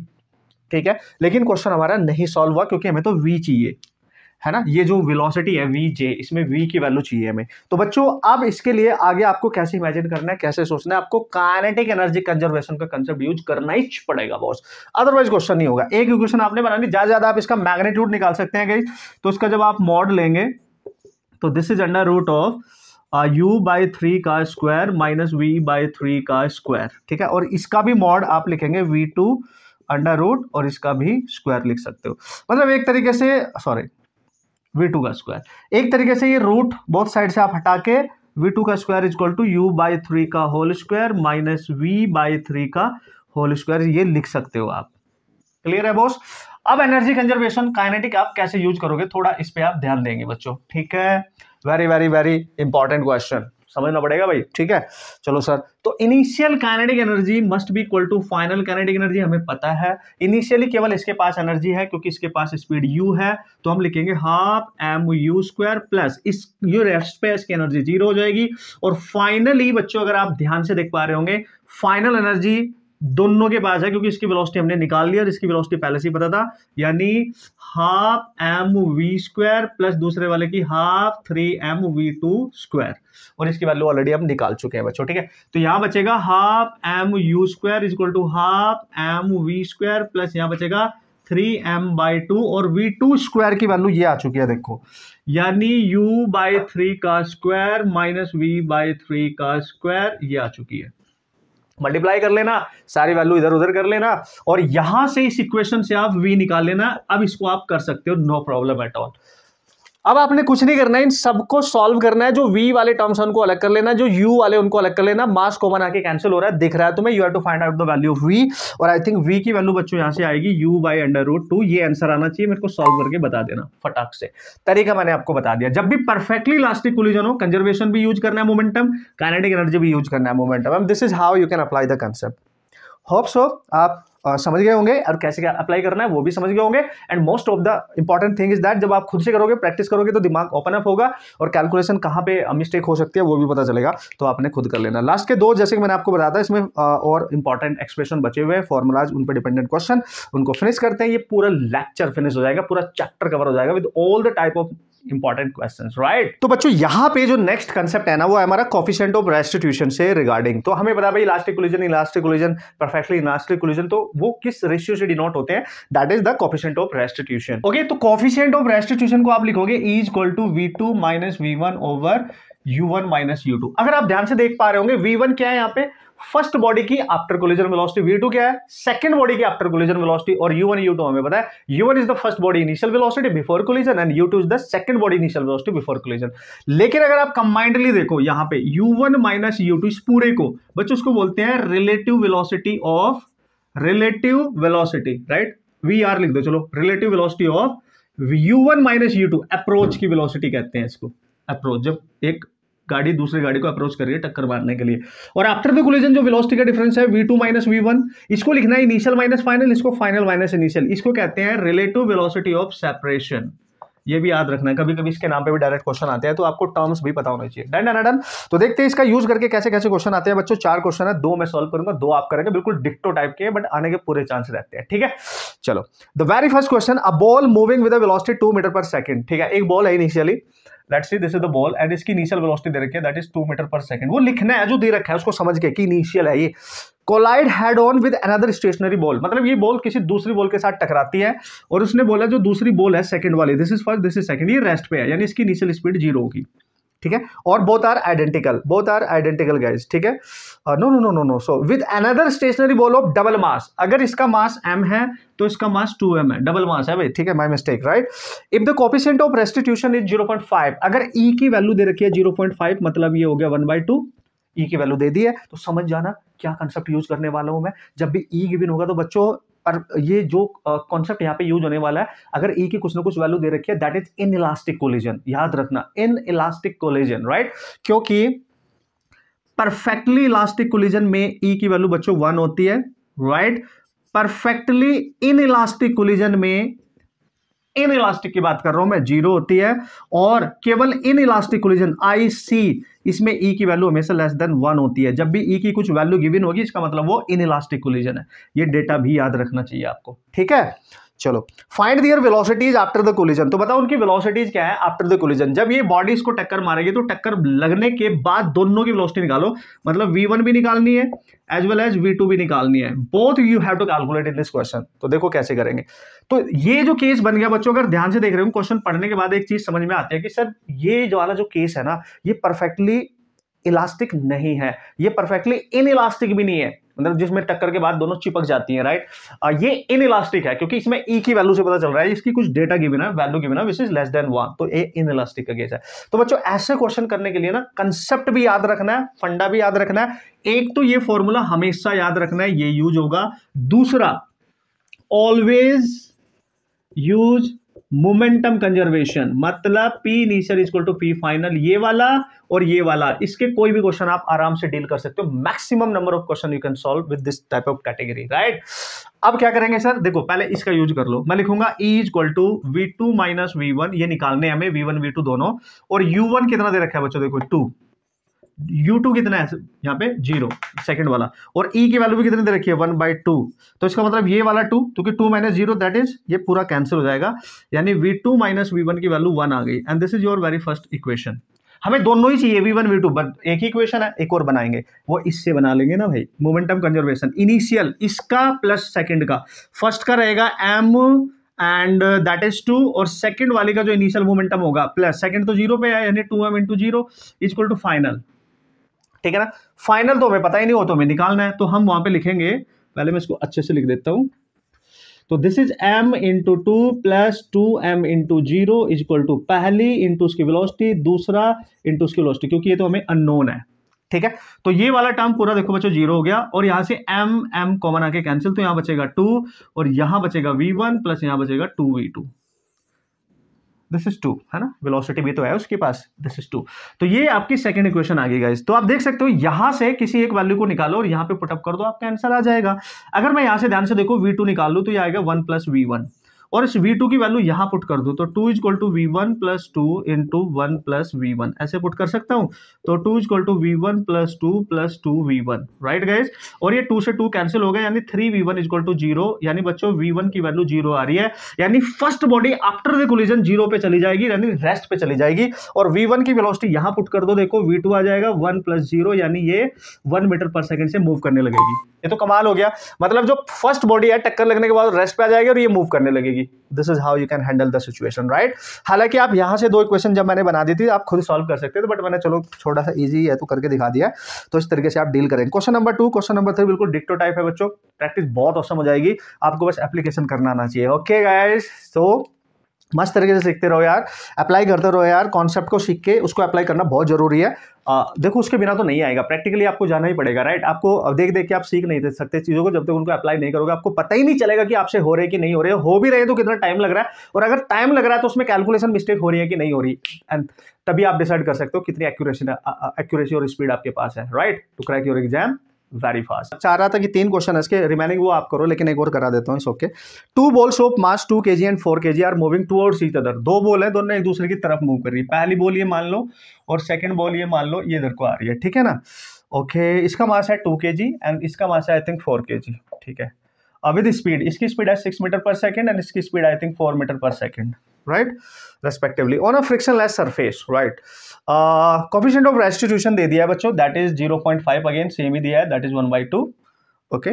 ठीक है लेकिन क्वेश्चन हमारा नहीं सॉल्व हुआ क्योंकि हमें तो वी चाहिए है ना ये जो वेलोसिटी है वी जे इसमें वी की वैल्यू चाहिए हमें तो बच्चों अब इसके लिए आगे आपको कैसे इमेजिन करना है कैसे सोचना है आपको काइनेटिक एनर्जी कंजर्वेशन का कंसेप्ट यूज करना ही पड़ेगा बॉस अदरवाइज क्वेश्चन नहीं होगा एक इक्वेशन आपने बनानी ज्यादा ज्यादा आप इसका मैग्नीट्यूड निकाल सकते हैं गई तो उसका जब आप मॉड लेंगे तो this is under root of u by three का square minus v by three का स्क्वायर ठीक है और इसका भी मॉड आप लिखेंगे वी टू अंडर रूट और इसका भी स्क्वायर लिख सकते हो मतलब एक तरीके से सॉरी वी टू का स्क्वायर एक तरीके से ये रूट बोथ साइड से आप हटा के वी टू का square is equal to u by three का whole square minus v by three का होल स्क्वायर ये लिख सकते हो आप क्लियर है बॉस अब एनर्जी कंजर्वेशन काइनेटिक आप कैसे यूज करोगे थोड़ा इस पर आप ध्यान देंगे बच्चों ठीक है very very very important question समझना पड़ेगा भाई ठीक है चलो सर तो initial kinetic energy must be equal to final kinetic energy हमें पता है इनिशियली केवल इसके पास एनर्जी है क्योंकि इसके पास स्पीड यू है तो हम लिखेंगे half m u square plus इस यू रेस्ट पे इसकी एनर्जी जीरो हो जाएगी और फाइनली बच्चों अगर आप ध्यान से देख पा रहे होंगे फाइनल एनर्जी दोनों के पास है क्योंकि इसकी वेलोसिटी हमने निकाल लिया और इसकी वेलोसिटी पहले से ही पता था यानी half m v square plus दूसरे वाले की half three m v two square और इसकी वैल्यू ऑलरेडी हम निकाल चुके हैं बच्चों ठीक है तो यहां बचेगा half m u square is equal to half m v square plus यहां बचेगा थ्री एम बाई टू और वी टू स्क्वायर की वैल्यू ये आ चुकी है देखो यानी यू बाई थ्री का square minus v by three का स्क्वायर ये आ चुकी है मल्टीप्लाई कर लेना सारी वैल्यू इधर उधर कर लेना और यहां से इस इक्वेशन से आप वी निकाल लेना अब इसको आप कर सकते हो नो प्रॉब्लम एट ऑल अब आपने कुछ नहीं करना है इन सबको सॉल्व करना है जो वी वाले टर्म्स उनको अलग कर लेना जो यू वाले उनको अलग कर लेना मास कॉमन आके कैंसिल हो रहा है दिख रहा है तुम्हें you have to find out the value of v और आई थिंक वी की वैल्यू बच्चों यहाँ से आएगी u by under root two ये आंसर आना चाहिए मेरे को सॉल्व करके बता देना फटाक से तरीका मैंने आपको बता दिया जब भी परफेक्टली लास्टिक कोलिजन हो कंजर्वेशन भी यूज करना है मोमेंटम कैनेटिक एनर्जी भी यूज करना है momentum this is how you can apply the concept hope so आप समझ गए होंगे और कैसे क्या अप्लाई करना है वो भी समझ गए होंगे and most of the important thing is that जब आप खुद से करोगे प्रैक्टिस करोगे तो दिमाग ओपन अप होगा और कैलकुलेशन कहाँ पे मिस्टेक हो सकती है वो भी पता चलेगा तो आपने खुद कर लेना लास्ट के दो जैसे कि मैंने आपको बताया था इसमें और इंपॉर्टेंट एक्सप्रेशन बचे हुए हैं फॉर्मुलाज उन पर डिपेंडेंट क्वेश्चन उनको फिनिश करते हैं ये पूरा लेक्चर फिनिश हो जाएगा पूरा चैप्टर कवर हो जाएगा with all the type of important question right तो बच्चों यहाँ पे जो नेक्स्ट कंसेप्ट है ना वो हमारा कॉफिशेंट ऑफ रेस्टिट्यूशन से रिगार्डिंग तो हमें बता भाई elastic collision elastic collision perfectly elastic collision तो वो किस रेशियो से डिनोट होते हैं that is the coefficient of restitution okay तो कॉफिशेंट ऑफ रेस्टिट्यूशन को आप लिखोगे is equal to we two minus we one over you one minus you two अगर आप ध्यान से देख पा रहे होंगे वी वन क्या है यहाँ पे फर्स्ट बॉडी की after collision velocity v two क्या है सेकंड बॉडी की आफ्टर कोलिजन वेलोसिटी और यू वन यू टू हमें पता है u one is the first body initial velocity before collision and u two is the second body initial velocity before collision लेकिन अगर आप कंबाइंडली देखो यहां पे u one minus you two इस पूरे को बच्चे उसको बोलते हैं relative velocity of relative velocity right v r लिख दो चलो relative velocity of u one minus you two approach की वेलोसिटी कहते हैं इसको अप्रोच जब एक गाड़ी दूसरी गाड़ी को अप्रोच कर रही है टक्कर मारने के लिए और आफ्टर द कोलिजन जो वेलोसिटी का डिफरेंस है we two minus we one इसको लिखना है इनिशियल माइनस फाइनल इसको फाइनल माइनस इनिशियल इसको कहते हैं रिलेटिव वेलोसिटी ऑफ सेपरेशन ये भी याद रखना है कभी कभी इसके नाम पे भी डायरेक्ट क्वेश्चन आते हैं तो आपको टर्म्स भी पता होना चाहिए डन डन तो देखते हैं इसका यूज करके कैसे कैसे क्वेश्चन आते हैं बच्चों चार क्वेश्चन है दो मैं सॉल्व करूंगा दो आप करेंगे बिल्कुल डिक्टो टाइप के बट आने के पूरे चांस रहते हैं ठीक है चलो the very first question a ball moving with velocity two metre per second ठीक है एक बॉल है initially let's see this is the ball and इसकी इनिशियल वेलोसिटी दे रखी है that is two metre per second वो लिखना है जो दे रखा है उसको समझ के कि इनिशियल है ये collide head on with another stationary ball मतलब ये बॉल किसी दूसरी बॉल के साथ टकराती है और उसने बोला जो दूसरी बॉल है सेकंड वाली this is first this is second ये रेस्ट पे है यानी इसकी इनिशियल स्पीड जीरो होगी ठीक है और both are identical both are identical guys ठीक है no no no no no so with another stationary ball of double mass अगर इसका मास एम है तो इसका मास टू एम है डबल मास है भाई ठीक है my mistake right if the coefficient of restitution is zero point five अगर ई e की वैल्यू दे रखी है जीरो पॉइंट फाइव मतलब ये हो गया वन बाई टू ई की वैल्यू दे दी है तो समझ जाना क्या कंसेप्ट यूज करने वाला हूं मैं जब भी ई e गिविन होगा तो बच्चों पर ये जो कॉन्सेप्ट यहाँ पे यूज होने वाला है अगर ई e की कुछ ना कुछ वैल्यू दे रखी है that is inelastic collision याद रखना इन इलास्टिक कोलिजन राइट क्योंकि परफेक्टली इलास्टिक कोलिजन में ई e की वैल्यू बच्चों वन होती है right perfectly inelastic collision में इन इलास्टिक की बात कर रहा हूं मैं जीरो होती है और केवल इन इलास्टिक कोलिजन आई सी इसमें ई e की वैल्यू हमेशा लेस देन वन होती है जब भी ई e की कुछ वैल्यू गिवन होगी इसका मतलब वो इन इलास्टिक कोलिजन है ये डेटा भी याद रखना चाहिए आपको ठीक है चलो find their velocities after the collision तो बताओ उनकी वेलोसिटीज क्या है आफ्टर द कोलिजन जब ये बॉडीज को टक्कर मारेंगे तो टक्कर लगने के बाद दोनों की वेलोसिटी निकालो मतलब v1 भी निकालनी है एज वेल एज v2 भी निकालनी है both you have to calculate in this question तो देखो कैसे करेंगे तो ये जो केस बन गया बच्चों अगर ध्यान से देख रहे हो क्वेश्चन पढ़ने के बाद एक चीज समझ में आती है कि सर ये जो वाला जो केस है ना ये परफेक्टली इलास्टिक नहीं है ये परफेक्टली इन इलास्टिक भी नहीं है मतलब जिसमें टक्कर के बाद दोनों चिपक जाती हैं राइट ये इन इलास्टिक है क्योंकि इसमें ई e की वैल्यू से पता चल रहा है इसकी कुछ डेटा गिवन है वैल्यू गिवन है which is less than one तो ए इन इलास्टिक का केस है तो बच्चों ऐसे क्वेश्चन करने के लिए ना कंसेप्ट भी याद रखना है फंडा भी याद रखना है एक तो ये फॉर्मूला हमेशा याद रखना है ये यूज होगा दूसरा ऑलवेज यूज मोमेंटम कंजर्वेशन मतलब p initial is equal to p final ये वाला और ये वाला इसके कोई भी क्वेश्चन आप आराम से डील कर सकते हो maximum number of question you can solve with this type of category right अब क्या करेंगे सर देखो पहले इसका यूज कर लो मैं लिखूंगा E equal to we two minus we one ये निकालने हमें वी वन वी टू दोनों और यू वन कितना दे रखा है बच्चों देखो टू यू टू कितना है यहाँ पे जीरो सेकंड वाला और ई e की वैल्यू भी कितनी दे रखी है वन बाई टू तो इसका मतलब ये वाला टू क्योंकि two minus zero that is ये पूरा कैंसिल हो जाएगा यानी v two minus we one की वैल्यू वन आ गई and this is your very first equation हमें दोनों ही चाहिए v one v two but एक ही इक्वेशन है एक और बनाएंगे वो इससे बना लेंगे ना भाई मोमेंटम कंजर्वेशन इनिशियल इसका प्लस सेकेंड का फर्स्ट का रहेगा m and that is two और सेकंड वाले का जो इनिशियल मोमेंटम होगा प्लस सेकंड तो जीरो पे है यानी two m into zero is equal to final ठीक है ना फाइनल तो हमें पता ही नहीं हो तो हमें निकालना है तो हम वहां पे लिखेंगे पहले मैं इसको अच्छे से लिख देता हूं तो this is m into two plus two m into zero is equal to पहली इंटू उसकी वेलोसिटी दूसरा इंटू उसकी वेलोसिटी क्योंकि ये तो हमें अननोन है ठीक है तो ये वाला टर्म पूरा देखो बच्चों जीरो हो गया और यहां से m m कॉमन आके कैंसिल तो यहां बचेगा टू और यहां बचेगा v1 प्लस यहां बचेगा two we two this is two है ना वेलोसिटी भी तो है उसके पास दिस इज टू तो ये आपकी सेकंड इक्वेशन आ गई गाइज तो आप देख सकते हो यहाँ से किसी एक वैल्यू को निकालो और यहां पे पुटअप कर दो आपका आंसर आ जाएगा अगर मैं यहां से ध्यान से देखो वी टू निकाल लूँ तो ये आएगा वन प्लस वी वन और इस v2 की वैल्यू यहां पुट कर दूँ तो two is equal to v one plus two into one plus v one ऐसे पुट कर सकता हूं तो two is equal to v one plus two plus two v one right guys और ये टू से टू कैंसिल हो गया यानी three v one equal to zero यानी बच्चों वी वन की वैल्यू जीरो आ रही है यानी first body after the collision zero पे चली जाएगी यानी रेस्ट पे चली जाएगी और वी वन की वेलोसिटी यहां पुट कर दो देखो वी टू आ जाएगा वन प्लस जीरो यानी ये वन मीटर पर सेकेंड से मूव करने लगेगी ये तो कमाल हो गया मतलब जो फर्स्ट बॉडी है टक्कर लगने के बाद रेस्ट पे आ जाएगी और ये मूव करने लगेगी this is how you can handle the situation right हालांकि आप यहां से दो क्वेश्चन जब मैंने बना दी थी आप खुद सॉल्व कर सकते थे बट मैंने चलो छोटा सा ईजी है तो करके दिखा दिया तो इस तरीके से आप डील करें question number two question number three बिल्कुल डिक्टो टाइप है बच्चों प्रैक्टिस बहुत औसम हो जाएगी आपको बस एप्लीकेशन करना आना चाहिए ओके गाइज सो मस्त तरीके से सीखते रहो यार अप्लाई करते रहो यार कॉन्सेप्ट को सीख के उसको अप्लाई करना बहुत ज़रूरी है आ, देखो उसके बिना तो नहीं आएगा प्रैक्टिकली आपको जाना ही पड़ेगा राइट आपको अब देख देख के आप सीख नहीं दे सकते चीज़ों को जब तक तो उनको अप्लाई नहीं करोगे आपको पता ही नहीं चलेगा कि आपसे हो रहे कि नहीं हो रहे हो भी रहे तो कितना टाइम लग रहा है और अगर टाइम लग रहा है तो उसमें कैलकुलेशन मिस्टेक हो रही है कि नहीं हो रही एंड तभी आप डिसाइड कर सकते हो कितनी एक्यूरेसी एक्यूरेसी और स्पीड आपके पास है right to crack your exam very fast चाह रहा था कि तीन क्वेश्चन है इसके रिमेनिंग वो आप करो लेकिन एक और करा देता हूँ इस ओके टू बॉल शोप mass two k g and four k g are moving towards each other दो बॉल है दोनों एक दूसरे की तरफ मूव कर रही है पहली बॉल ये मान लो और सेकेंड बॉल ये मान लो ये इधर को आ रही है ठीक है ना ओके इसका मास है टू के जी एंड इसका मास है आई थिंक फोर के जी ठीक है विद स्पीड इसकी स्पीड है सिक्स मीटर पर सेकेंड एंड इसकी speed I think four metre पर second right respectively on a frictionless surface right uh, coefficient of restitution दे दिया है that is 0.5 again same ही दिया that is 1 by 2 okay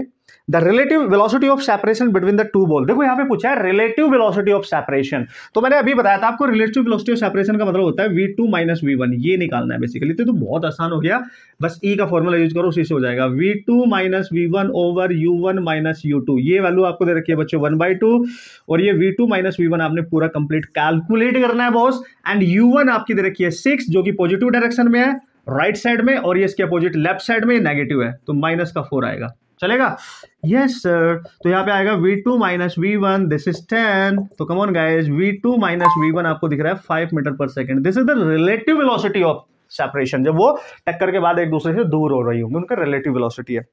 the relative velocity of separation between the two ball देखो यहां पे पूछा है रिलेटिव वेलोसिटी ऑफ सेपरेशन तो मैंने अभी बताया था आपको रिलेटिव वेलोसिटी ऑफ सेपरेशन का मतलब होता है we two minus we one ये निकालना है बेसिकली तो, तो बहुत आसान हो गया बस ई e का फॉर्मूला यूज करो उसी से हो जाएगा V two minus we one over you one minus you two ये वैल्यू आपको दे रखी है बच्चों वन बाई टू और ये V two minus we one आपने पूरा कंप्लीट कैलकुलेट करना है बॉस एंड यू वन आपकी दे रखी है सिक्स जो कि पॉजिटिव डायरेक्शन में है राइट right साइड में और ये इसके अपोजिट लेफ्ट साइड में नेगेटिव है तो माइनस का फोर आएगा चलेगा यस सर तो यहाँ पे आएगा V two minus we one this is ten तो come on guys V two minus we one आपको दिख रहा है फाइव मीटर पर second this is the relative velocity of separation जब वो टक्कर के बाद एक दूसरे से दूर हो रही होंगी उनका रिलेटिव वेलोसिटी है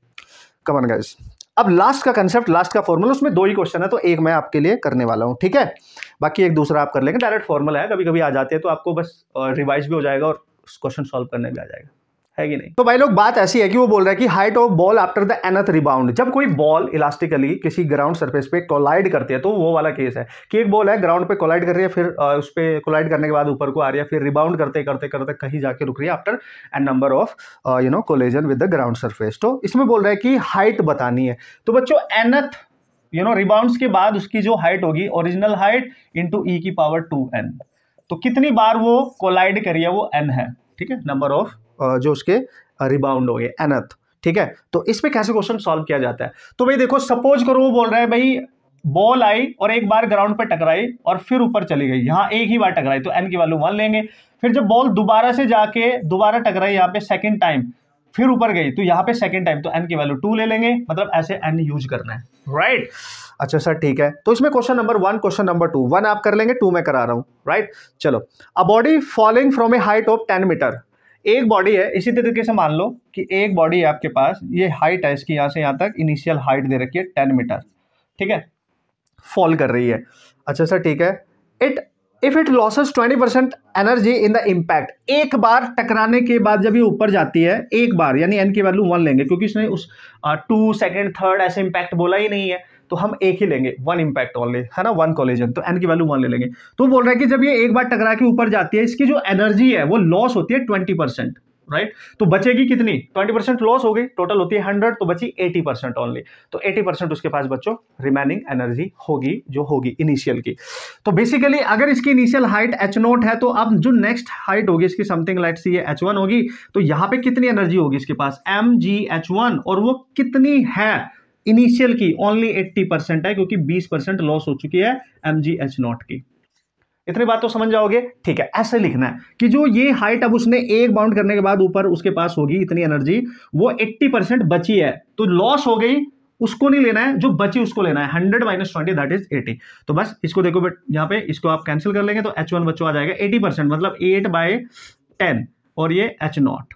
कम ऑन गाइज अब लास्ट का कंसेप्ट लास्ट का फॉर्मूला उसमें दो ही क्वेश्चन है तो एक मैं आपके लिए करने वाला हूँ ठीक है बाकी एक दूसरा आप कर लेंगे डायरेक्ट फॉर्मूला है कभी कभी आ जाते हैं तो आपको बस रिवाइज भी हो जाएगा और क्वेश्चन सॉल्व करने भी आ जाएगा है कि नहीं तो भाई लोग बात ऐसी है कि वो बोल रहा है कि height of ball after the nth rebound जब कोई बॉल इलास्टिकली किसी ग्राउंड सरफेस पे कोलाइड करती है तो वो वाला केस है कि एक बॉल है ग्राउंड पे कोलाइड कर रही है फिर उस पर कोलाइड करने के बाद ऊपर को आ रही है फिर रिबाउंड करते करते करते कहीं जाके रुक रही है after n number of you know collision with the ground surface तो इसमें बोल रहा है कि हाइट बतानी है तो बच्चों एनथ यू नो रिबाउंड के बाद उसकी जो हाइट होगी ओरिजिनल हाइट इन ई की पावर टू तो कितनी बार वो कोलाइड करी है वो एन है ठीक है नंबर ऑफ जो उसके रिबाउंड हो गए एनथ ठीक है तो इसमें कैसे क्वेश्चन सॉल्व किया जाता है तो भाई देखो सपोज करो वो बोल रहा है भाई बॉल आई और एक बार ग्राउंड पर टकराई और फिर ऊपर चली गई यहां एक ही बार टकराई तो एन की वैल्यू वन लेंगे फिर जब बॉल दोबारा से जाके दोबारा टकराई यहां पे सेकेंड टाइम फिर ऊपर गई तो यहां पे सेकेंड टाइम तो एन की वैल्यू टू ले लेंगे मतलब ऐसे एन यूज करना है राइट right. अच्छा सर ठीक है तो इसमें question number one question number two one आप कर लेंगे टू में करा रहा हूँ राइट right? चलो a body following from a height of ten meter एक बॉडी है इसी तरीके से मान लो कि एक बॉडी है आपके पास ये हाइट है इसकी यहाँ से यहाँ तक इनिशियल हाइट दे रखी है टेन मीटर ठीक है फॉल कर रही है अच्छा सर ठीक है it if it loses twenty percent energy in the impact एक बार टकराने के बाद जब ये ऊपर जाती है एक बार यानी एन की वैल्यू वन लेंगे क्योंकि इसने उस टू सेकेंड थर्ड ऐसे इम्पैक्ट बोला ही नहीं है तो हम एक ही लेंगे वन इम्पैक्ट ऑनली है ना वन कॉलेजन तो एन की वैल्यू वन ले लेंगे तो बोल रहा है कि जब ये एक बार टकरा के ऊपर जाती है इसकी जो एनर्जी है वो लॉस होती है ट्वेंटी परसेंट राइट तो बचेगी कितनी ट्वेंटी परसेंट लॉस हो गई टोटल होती है हंड्रेड तो बची एटी परसेंट ऑनली तो एटी परसेंट उसके पास बच्चों रिमेनिंग एनर्जी होगी जो होगी इनिशियल की तो बेसिकली अगर इसकी इनिशियल हाइट एच नोट है तो अब जो नेक्स्ट हाइट होगी इसकी something like C H one होगी तो यहां पे कितनी एनर्जी होगी इसके पास एम जी एच वन और वो कितनी है इनिशियल की ओनली एट्टी परसेंट है क्योंकि बीस परसेंट लॉस हो चुकी है एम जी एच नॉट की इतनी बात तो समझ जाओगे ठीक है ऐसे लिखना है कि जो ये हाइट अब उसने एक बाउंड करने के बाद ऊपर उसके पास होगी इतनी एनर्जी वो 80 परसेंट बची है तो लॉस हो गई उसको नहीं लेना है जो बची उसको लेना है hundred minus twenty that is eighty तो बस इसको देखो बट यहाँ पे इसको आप कैंसिल कर लेंगे तो एच वन बच्चों आ जाएगा एटी परसेंट मतलब एट बाय टेन और ये एच नॉट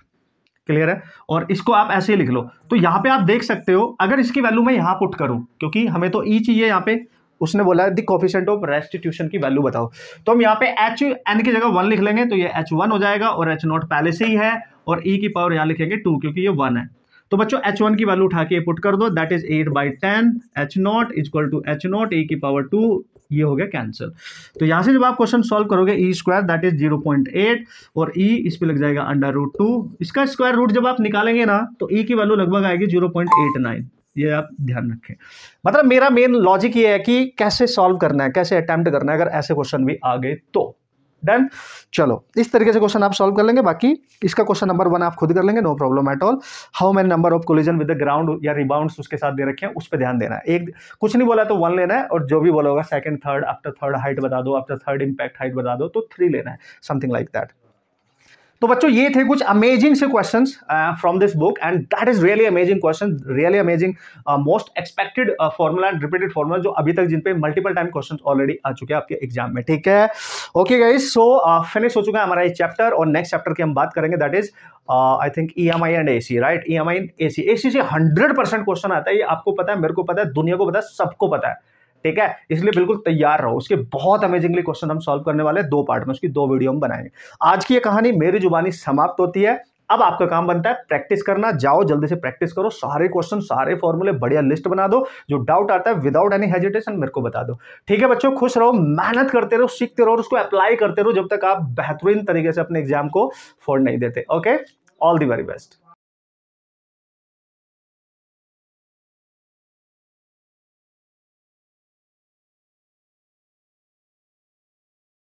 क्लियर है और इसको आप ऐसे ही लिख लो तो यहाँ पे आप देख सकते हो अगर इसकी वैल्यू मैं यहाँ पुट करूँ क्योंकि हमें तो ई e चाहिए यहाँ पे उसने बोला है दफिशेंट ऑफ रेस्टिट्यूशन की वैल्यू बताओ तो हम यहाँ पे एच एन की जगह वन लिख लेंगे तो ये एच वन हो जाएगा और एच नॉट पहले से ही है और ई e की पावर यहाँ लिखेंगे टू क्योंकि ये वन है तो बच्चों एच वन की वैल्यू उठा के पुट कर दो that is eight by ten H not equal to H not e की पावर टू ये हो गया कैंसिल तो यहाँ से जब आप क्वेश्चन सॉल्व करोगे e square that is zero point eight और ई e, इस पर लग जाएगा अंडर रूट टू इसका स्क्वायर रूट जब आप निकालेंगे ना तो ई e की वैल्यू लगभग आएगी जीरो पॉइंट एट नाइन ये आप ध्यान रखें मतलब मेरा मेन लॉजिक ये है कि कैसे सॉल्व करना है कैसे अटैम्प्ट करना है अगर ऐसे क्वेश्चन भी आ गए तो डन चलो इस तरीके से क्वेश्चन आप सॉल्व कर लेंगे बाकी इसका क्वेश्चन नंबर वन आप खुद कर लेंगे no problem at all how many number of collision with the ground या रिबाउंड उसके साथ दे रखे हैं उस पर ध्यान देना है एक कुछ नहीं बोला तो वन लेना है और जो भी बोला होगा second third after third height बता दो आफ्टर थर्ड इम्पैक्ट हाइट बता दो तो थ्री लेना है समथिंग लाइक दैट तो बच्चों ये थे कुछ अमेजिंग से question from this book and that is really amazing question really amazing most expected formula and repeated formula जो अभी तक जिन पे मल्टीपल टाइम क्वेश्चन ऑलरेडी आ चुके हैं आपके एग्जाम में ठीक है ओके गाइज सो फिनिश हो चुका है हमारा ये चैप्टर और नेक्स्ट चैप्टर की हम बात करेंगे that is I think E M I and A C right E M I and A C A C से हंड्रेड परसेंट क्वेश्चन आता है ये आपको पता है मेरे को पता है दुनिया को पता है सबको पता है ठीक है इसलिए बिल्कुल तैयार रहो उसके बहुत अमेजिंगली क्वेश्चन हम सॉल्व करने वाले हैं दो पार्ट में उसकी दो वीडियो हम बनाएंगे आज की ये कहानी मेरी जुबानी समाप्त होती है अब आपका काम बनता है प्रैक्टिस करना जाओ जल्दी से प्रैक्टिस करो सारे क्वेश्चन सारे फॉर्मूले बढ़िया लिस्ट बना दो जो डाउट आता है विदाउट एनी हेजिटेशन मेरे को बता दो ठीक है बच्चों खुश रहो मेहनत करते रहो सीखते रहो और उसको अप्लाई करते रहो जब तक आप बेहतरीन तरीके से अपने एग्जाम को फोड़ नहीं देते okay all the very best